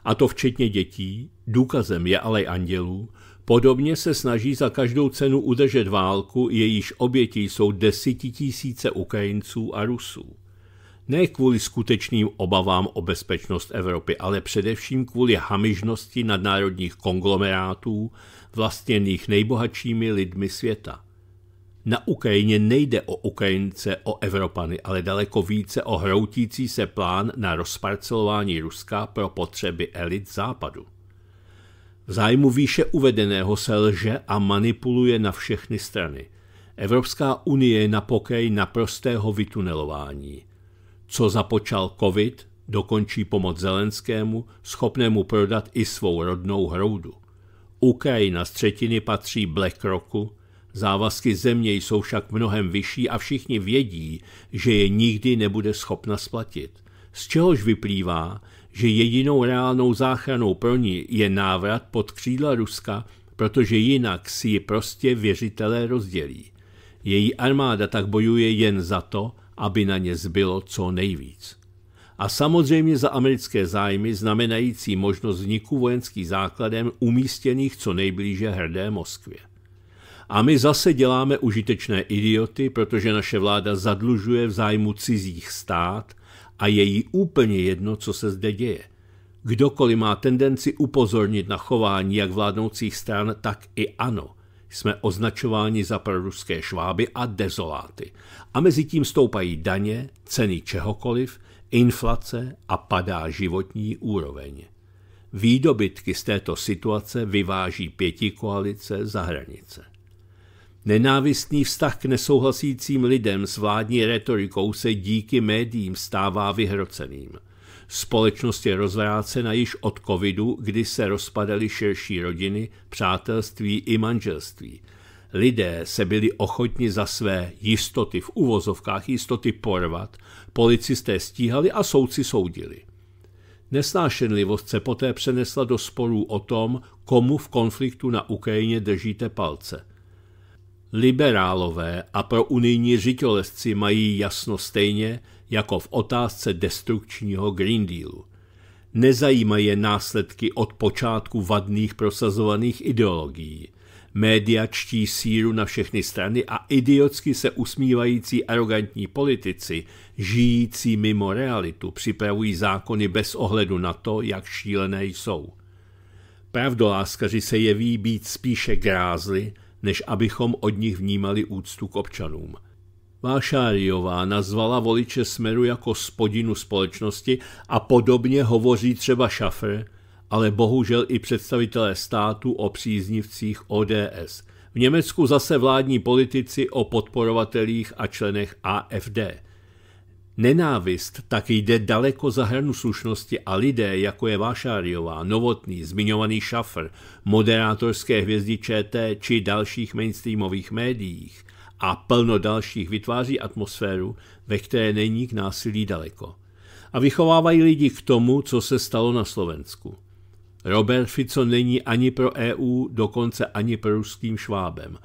a to včetně dětí, důkazem je ale andělů, podobně se snaží za každou cenu udržet válku, jejíž oběti jsou desetitisíce Ukrajinců a Rusů ne kvůli skutečným obavám o bezpečnost Evropy, ale především kvůli hamižnosti nadnárodních konglomerátů vlastněných nejbohatšími lidmi světa. Na Ukrajině nejde o Ukrajince, o Evropany, ale daleko více o hroutící se plán na rozparcelování Ruska pro potřeby elit západu. V zájmu výše uvedeného se lže a manipuluje na všechny strany. Evropská unie je na pokraji naprostého vytunelování – co započal covid, dokončí pomoc Zelenskému, schopnému prodat i svou rodnou hroudu. Ukrajina z třetiny patří BlackRocku, závazky země jsou však mnohem vyšší a všichni vědí, že je nikdy nebude schopna splatit. Z čehož vyplývá, že jedinou reálnou záchranou pro ní je návrat pod křídla Ruska, protože jinak si ji prostě věřitelé rozdělí. Její armáda tak bojuje jen za to, aby na ně zbylo co nejvíc. A samozřejmě za americké zájmy znamenající možnost vzniku vojenských základem umístěných co nejblíže hrdé Moskvě. A my zase děláme užitečné idioty, protože naše vláda zadlužuje v zájmu cizích stát a je jí úplně jedno, co se zde děje. Kdokoliv má tendenci upozornit na chování jak vládnoucích stran, tak i ano – jsme označováni za proruské šváby a dezoláty. A mezi tím stoupají daně, ceny čehokoliv, inflace a padá životní úroveň. Výdobytky z této situace vyváží pěti koalice za hranice. Nenávistný vztah k nesouhlasícím lidem s vládní retorikou se díky médiím stává vyhroceným – Společnost je rozvrácena již od covidu, kdy se rozpadaly širší rodiny, přátelství i manželství. Lidé se byli ochotni za své jistoty v uvozovkách jistoty porvat, policisté stíhali a soudci soudili. Nesnášenlivost se poté přenesla do sporů o tom, komu v konfliktu na Ukrajině držíte palce. Liberálové a pro unijní řitolezci mají jasno stejně, jako v otázce destrukčního Green Dealu. Nezajímají je následky od počátku vadných prosazovaných ideologií. Média čtí síru na všechny strany a idiotsky se usmívající arrogantní politici, žijící mimo realitu, připravují zákony bez ohledu na to, jak šílené jsou. Pravdoláskaři se jeví být spíše grázly, než abychom od nich vnímali úctu k občanům – Vášáriová nazvala voliče Smeru jako spodinu společnosti a podobně hovoří třeba Šafr, ale bohužel i představitelé státu o příznivcích ODS. V Německu zase vládní politici o podporovatelích a členech AFD. Nenávist tak jde daleko za hranu slušnosti a lidé, jako je Vášáriová, Novotný, zmiňovaný Šafr, moderátorské hvězdy ČT či dalších mainstreamových médiích, a plno dalších vytváří atmosféru, ve které není k násilí daleko. A vychovávají lidi k tomu, co se stalo na Slovensku. Robert Fico není ani pro EU, dokonce ani pro ruským švábem.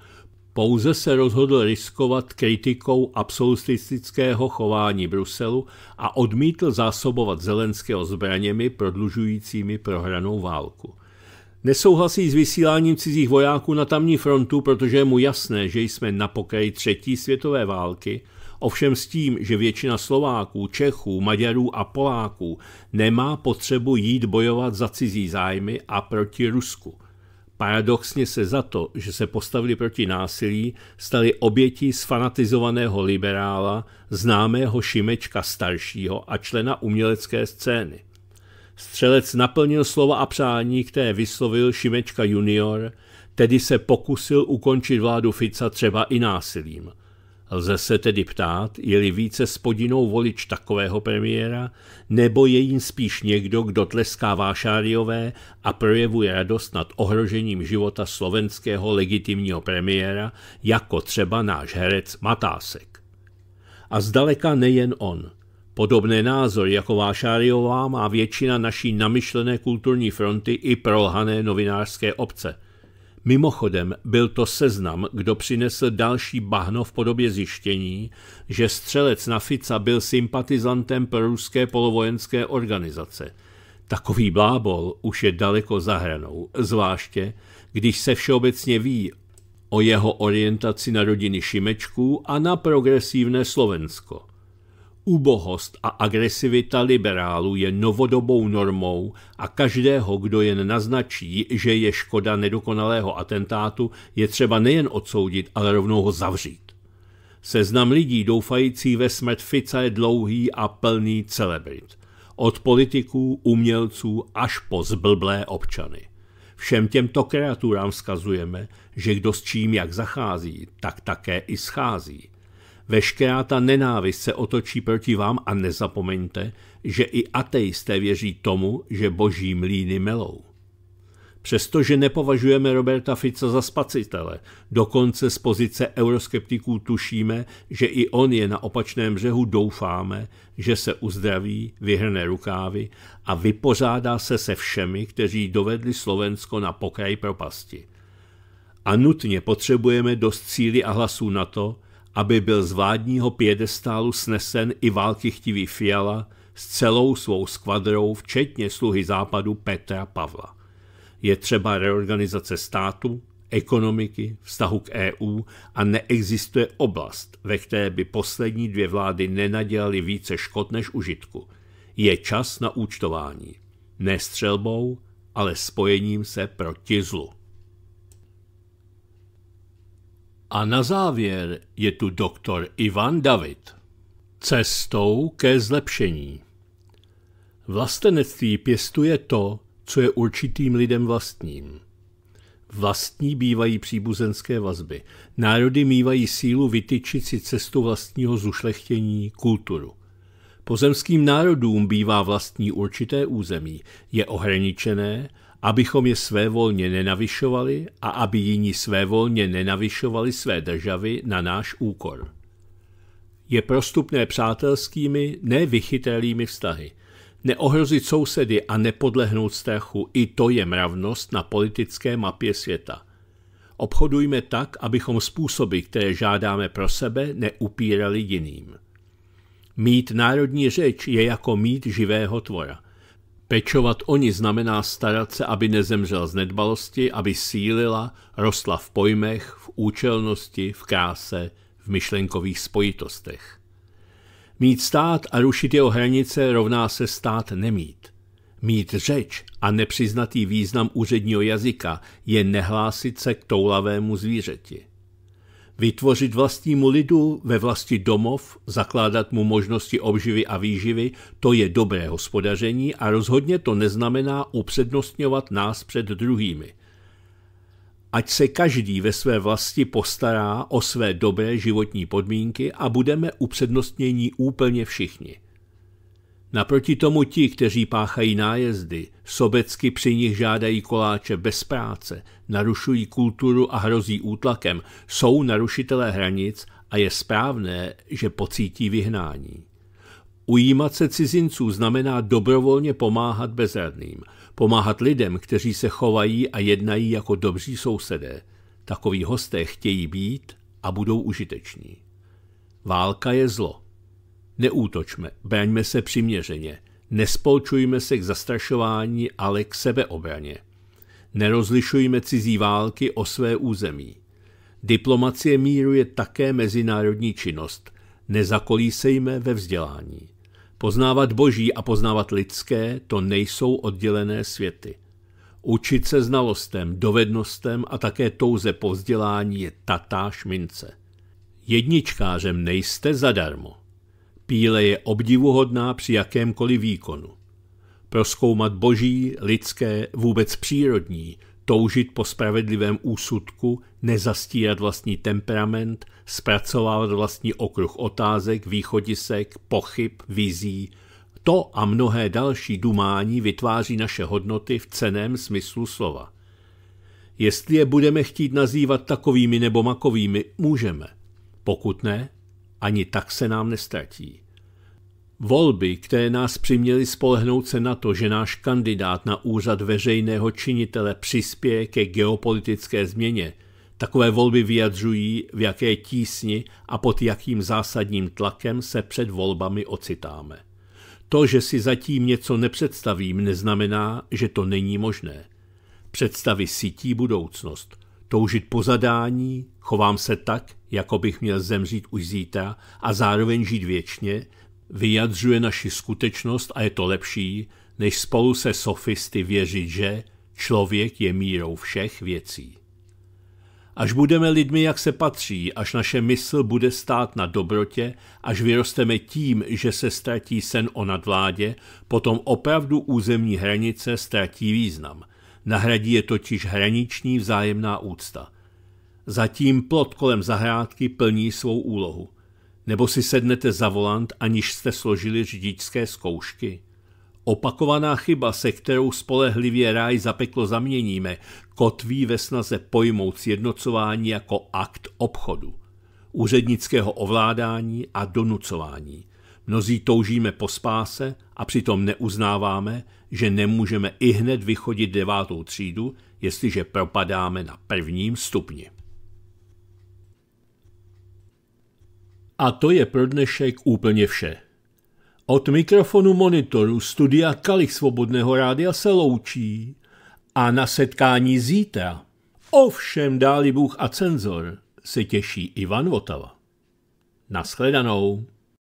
Pouze se rozhodl riskovat kritikou absolutistického chování Bruselu a odmítl zásobovat Zelenského zbraněmi prodlužujícími prohranou válku. Nesouhlasí s vysíláním cizích vojáků na tamní frontu, protože je mu jasné, že jsme na pokraji třetí světové války, ovšem s tím, že většina Slováků, Čechů, Maďarů a Poláků nemá potřebu jít bojovat za cizí zájmy a proti Rusku. Paradoxně se za to, že se postavili proti násilí, stali obětí sfanatizovaného liberála, známého Šimečka staršího a člena umělecké scény. Střelec naplnil slova a přání, které vyslovil Šimečka junior, tedy se pokusil ukončit vládu Fica třeba i násilím. Lze se tedy ptát, je-li více spodinou volič takového premiéra, nebo je jim spíš někdo, kdo tleská Vášáriové a projevuje radost nad ohrožením života slovenského legitimního premiéra, jako třeba náš herec Matásek. A zdaleka nejen on – Podobné názory jako Vášáriová má většina naší namyšlené kulturní fronty i prolhané novinářské obce. Mimochodem byl to seznam, kdo přinesl další bahno v podobě zjištění, že střelec na Fica byl sympatizantem ruské polovojenské organizace. Takový blábol už je daleko za hranou, zvláště když se všeobecně ví o jeho orientaci na rodiny Šimečků a na progresívné Slovensko – Ubohost a agresivita liberálů je novodobou normou a každého, kdo jen naznačí, že je škoda nedokonalého atentátu, je třeba nejen odsoudit, ale rovnou ho zavřít. Seznam lidí doufající ve smrt Fica je dlouhý a plný celebrit. Od politiků, umělců až po zblblé občany. Všem těmto kreaturám vzkazujeme, že kdo s čím jak zachází, tak také i schází – Veškerá ta nenávist se otočí proti vám a nezapomeňte, že i ateisté věří tomu, že boží mlíny melou. Přestože nepovažujeme Roberta Fica za spacitele, dokonce z pozice euroskeptiků tušíme, že i on je na opačném břehu, doufáme, že se uzdraví, vyhrne rukávy a vypořádá se se všemi, kteří dovedli Slovensko na pokraj propasti. A nutně potřebujeme dost síly a hlasů na to, aby byl z vládního pědestálu snesen i válkychtivý Fiala s celou svou skvadrou, včetně sluhy západu Petra Pavla. Je třeba reorganizace státu, ekonomiky, vztahu k EU a neexistuje oblast, ve které by poslední dvě vlády nenadělali více škod než užitku. Je čas na účtování. Ne střelbou, ale spojením se proti zlu. A na závěr je tu doktor Ivan David. Cestou ke zlepšení. Vlastenectví pěstuje to, co je určitým lidem vlastním. Vlastní bývají příbuzenské vazby. Národy mývají sílu vytyčit si cestu vlastního zušlechtění, kulturu. Pozemským národům bývá vlastní určité území. Je ohraničené abychom je svévolně nenavyšovali a aby jiní svévolně nenavyšovali své državy na náš úkor. Je prostupné přátelskými, nevychytralými vztahy. Neohrozit sousedy a nepodlehnout strachu, i to je mravnost na politické mapě světa. Obchodujme tak, abychom způsoby, které žádáme pro sebe, neupírali jiným. Mít národní řeč je jako mít živého tvora – Pečovat o ní znamená starat se, aby nezemřel z nedbalosti, aby sílila, rostla v pojmech, v účelnosti, v kráse, v myšlenkových spojitostech. Mít stát a rušit jeho hranice rovná se stát nemít. Mít řeč a nepřiznatý význam úředního jazyka je nehlásit se k toulavému zvířeti. Vytvořit vlastnímu lidu ve vlasti domov, zakládat mu možnosti obživy a výživy, to je dobré hospodaření a rozhodně to neznamená upřednostňovat nás před druhými. Ať se každý ve své vlasti postará o své dobré životní podmínky a budeme upřednostnění úplně všichni – Naproti tomu ti, kteří páchají nájezdy, sobecky při nich žádají koláče bez práce, narušují kulturu a hrozí útlakem, jsou narušitelé hranic a je správné, že pocítí vyhnání. Ujímat se cizinců znamená dobrovolně pomáhat bezradným, pomáhat lidem, kteří se chovají a jednají jako dobří sousedé. Takoví hosté chtějí být a budou užiteční. Válka je zlo. Neútočme, braňme se přiměřeně, nespolčujme se k zastrašování, ale k sebeobraně. Nerozlišujme cizí války o své území. Diplomacie míru je také mezinárodní činnost. Nezakolísejme ve vzdělání. Poznávat boží a poznávat lidské to nejsou oddělené světy. Učit se znalostem, dovednostem a také touze po vzdělání je tatáž mince. Jedničkářem nejste zadarmo. Píle je obdivuhodná při jakémkoliv výkonu. Proskoumat boží, lidské, vůbec přírodní, toužit po spravedlivém úsudku, nezastírat vlastní temperament, zpracovávat vlastní okruh otázek, východisek, pochyb, vizí, to a mnohé další dumání vytváří naše hodnoty v ceném smyslu slova. Jestli je budeme chtít nazývat takovými nebo makovými, můžeme. Pokud ne, ani tak se nám nestratí. Volby, které nás přiměly spolehnout se na to, že náš kandidát na úřad veřejného činitele přispěje ke geopolitické změně, takové volby vyjadřují, v jaké tísni a pod jakým zásadním tlakem se před volbami ocitáme. To, že si zatím něco nepředstavím, neznamená, že to není možné. Představy sítí budoucnost – toužit po zadání, chovám se tak, jako bych měl zemřít už zítra a zároveň žít věčně, vyjadřuje naši skutečnost a je to lepší, než spolu se sofisty věřit, že člověk je mírou všech věcí. Až budeme lidmi, jak se patří, až naše mysl bude stát na dobrotě, až vyrosteme tím, že se ztratí sen o nadvládě, potom opravdu územní hranice ztratí význam – Nahradí je totiž hraniční vzájemná úcta. Zatím plot kolem zahrádky plní svou úlohu. Nebo si sednete za volant, aniž jste složili řidičské zkoušky? Opakovaná chyba, se kterou spolehlivě ráj za peklo zaměníme, kotví ve snaze pojmout sjednocování jako akt obchodu, úřednického ovládání a donucování. Mnozí toužíme po spáse a přitom neuznáváme, že nemůžeme i hned vychodit devátou třídu, jestliže propadáme na prvním stupni. A to je pro dnešek úplně vše. Od mikrofonu monitoru studia Kalich Svobodného rádia se loučí a na setkání zítra, ovšem dáli Bůh a cenzor, se těší Ivan Votava. Naschledanou.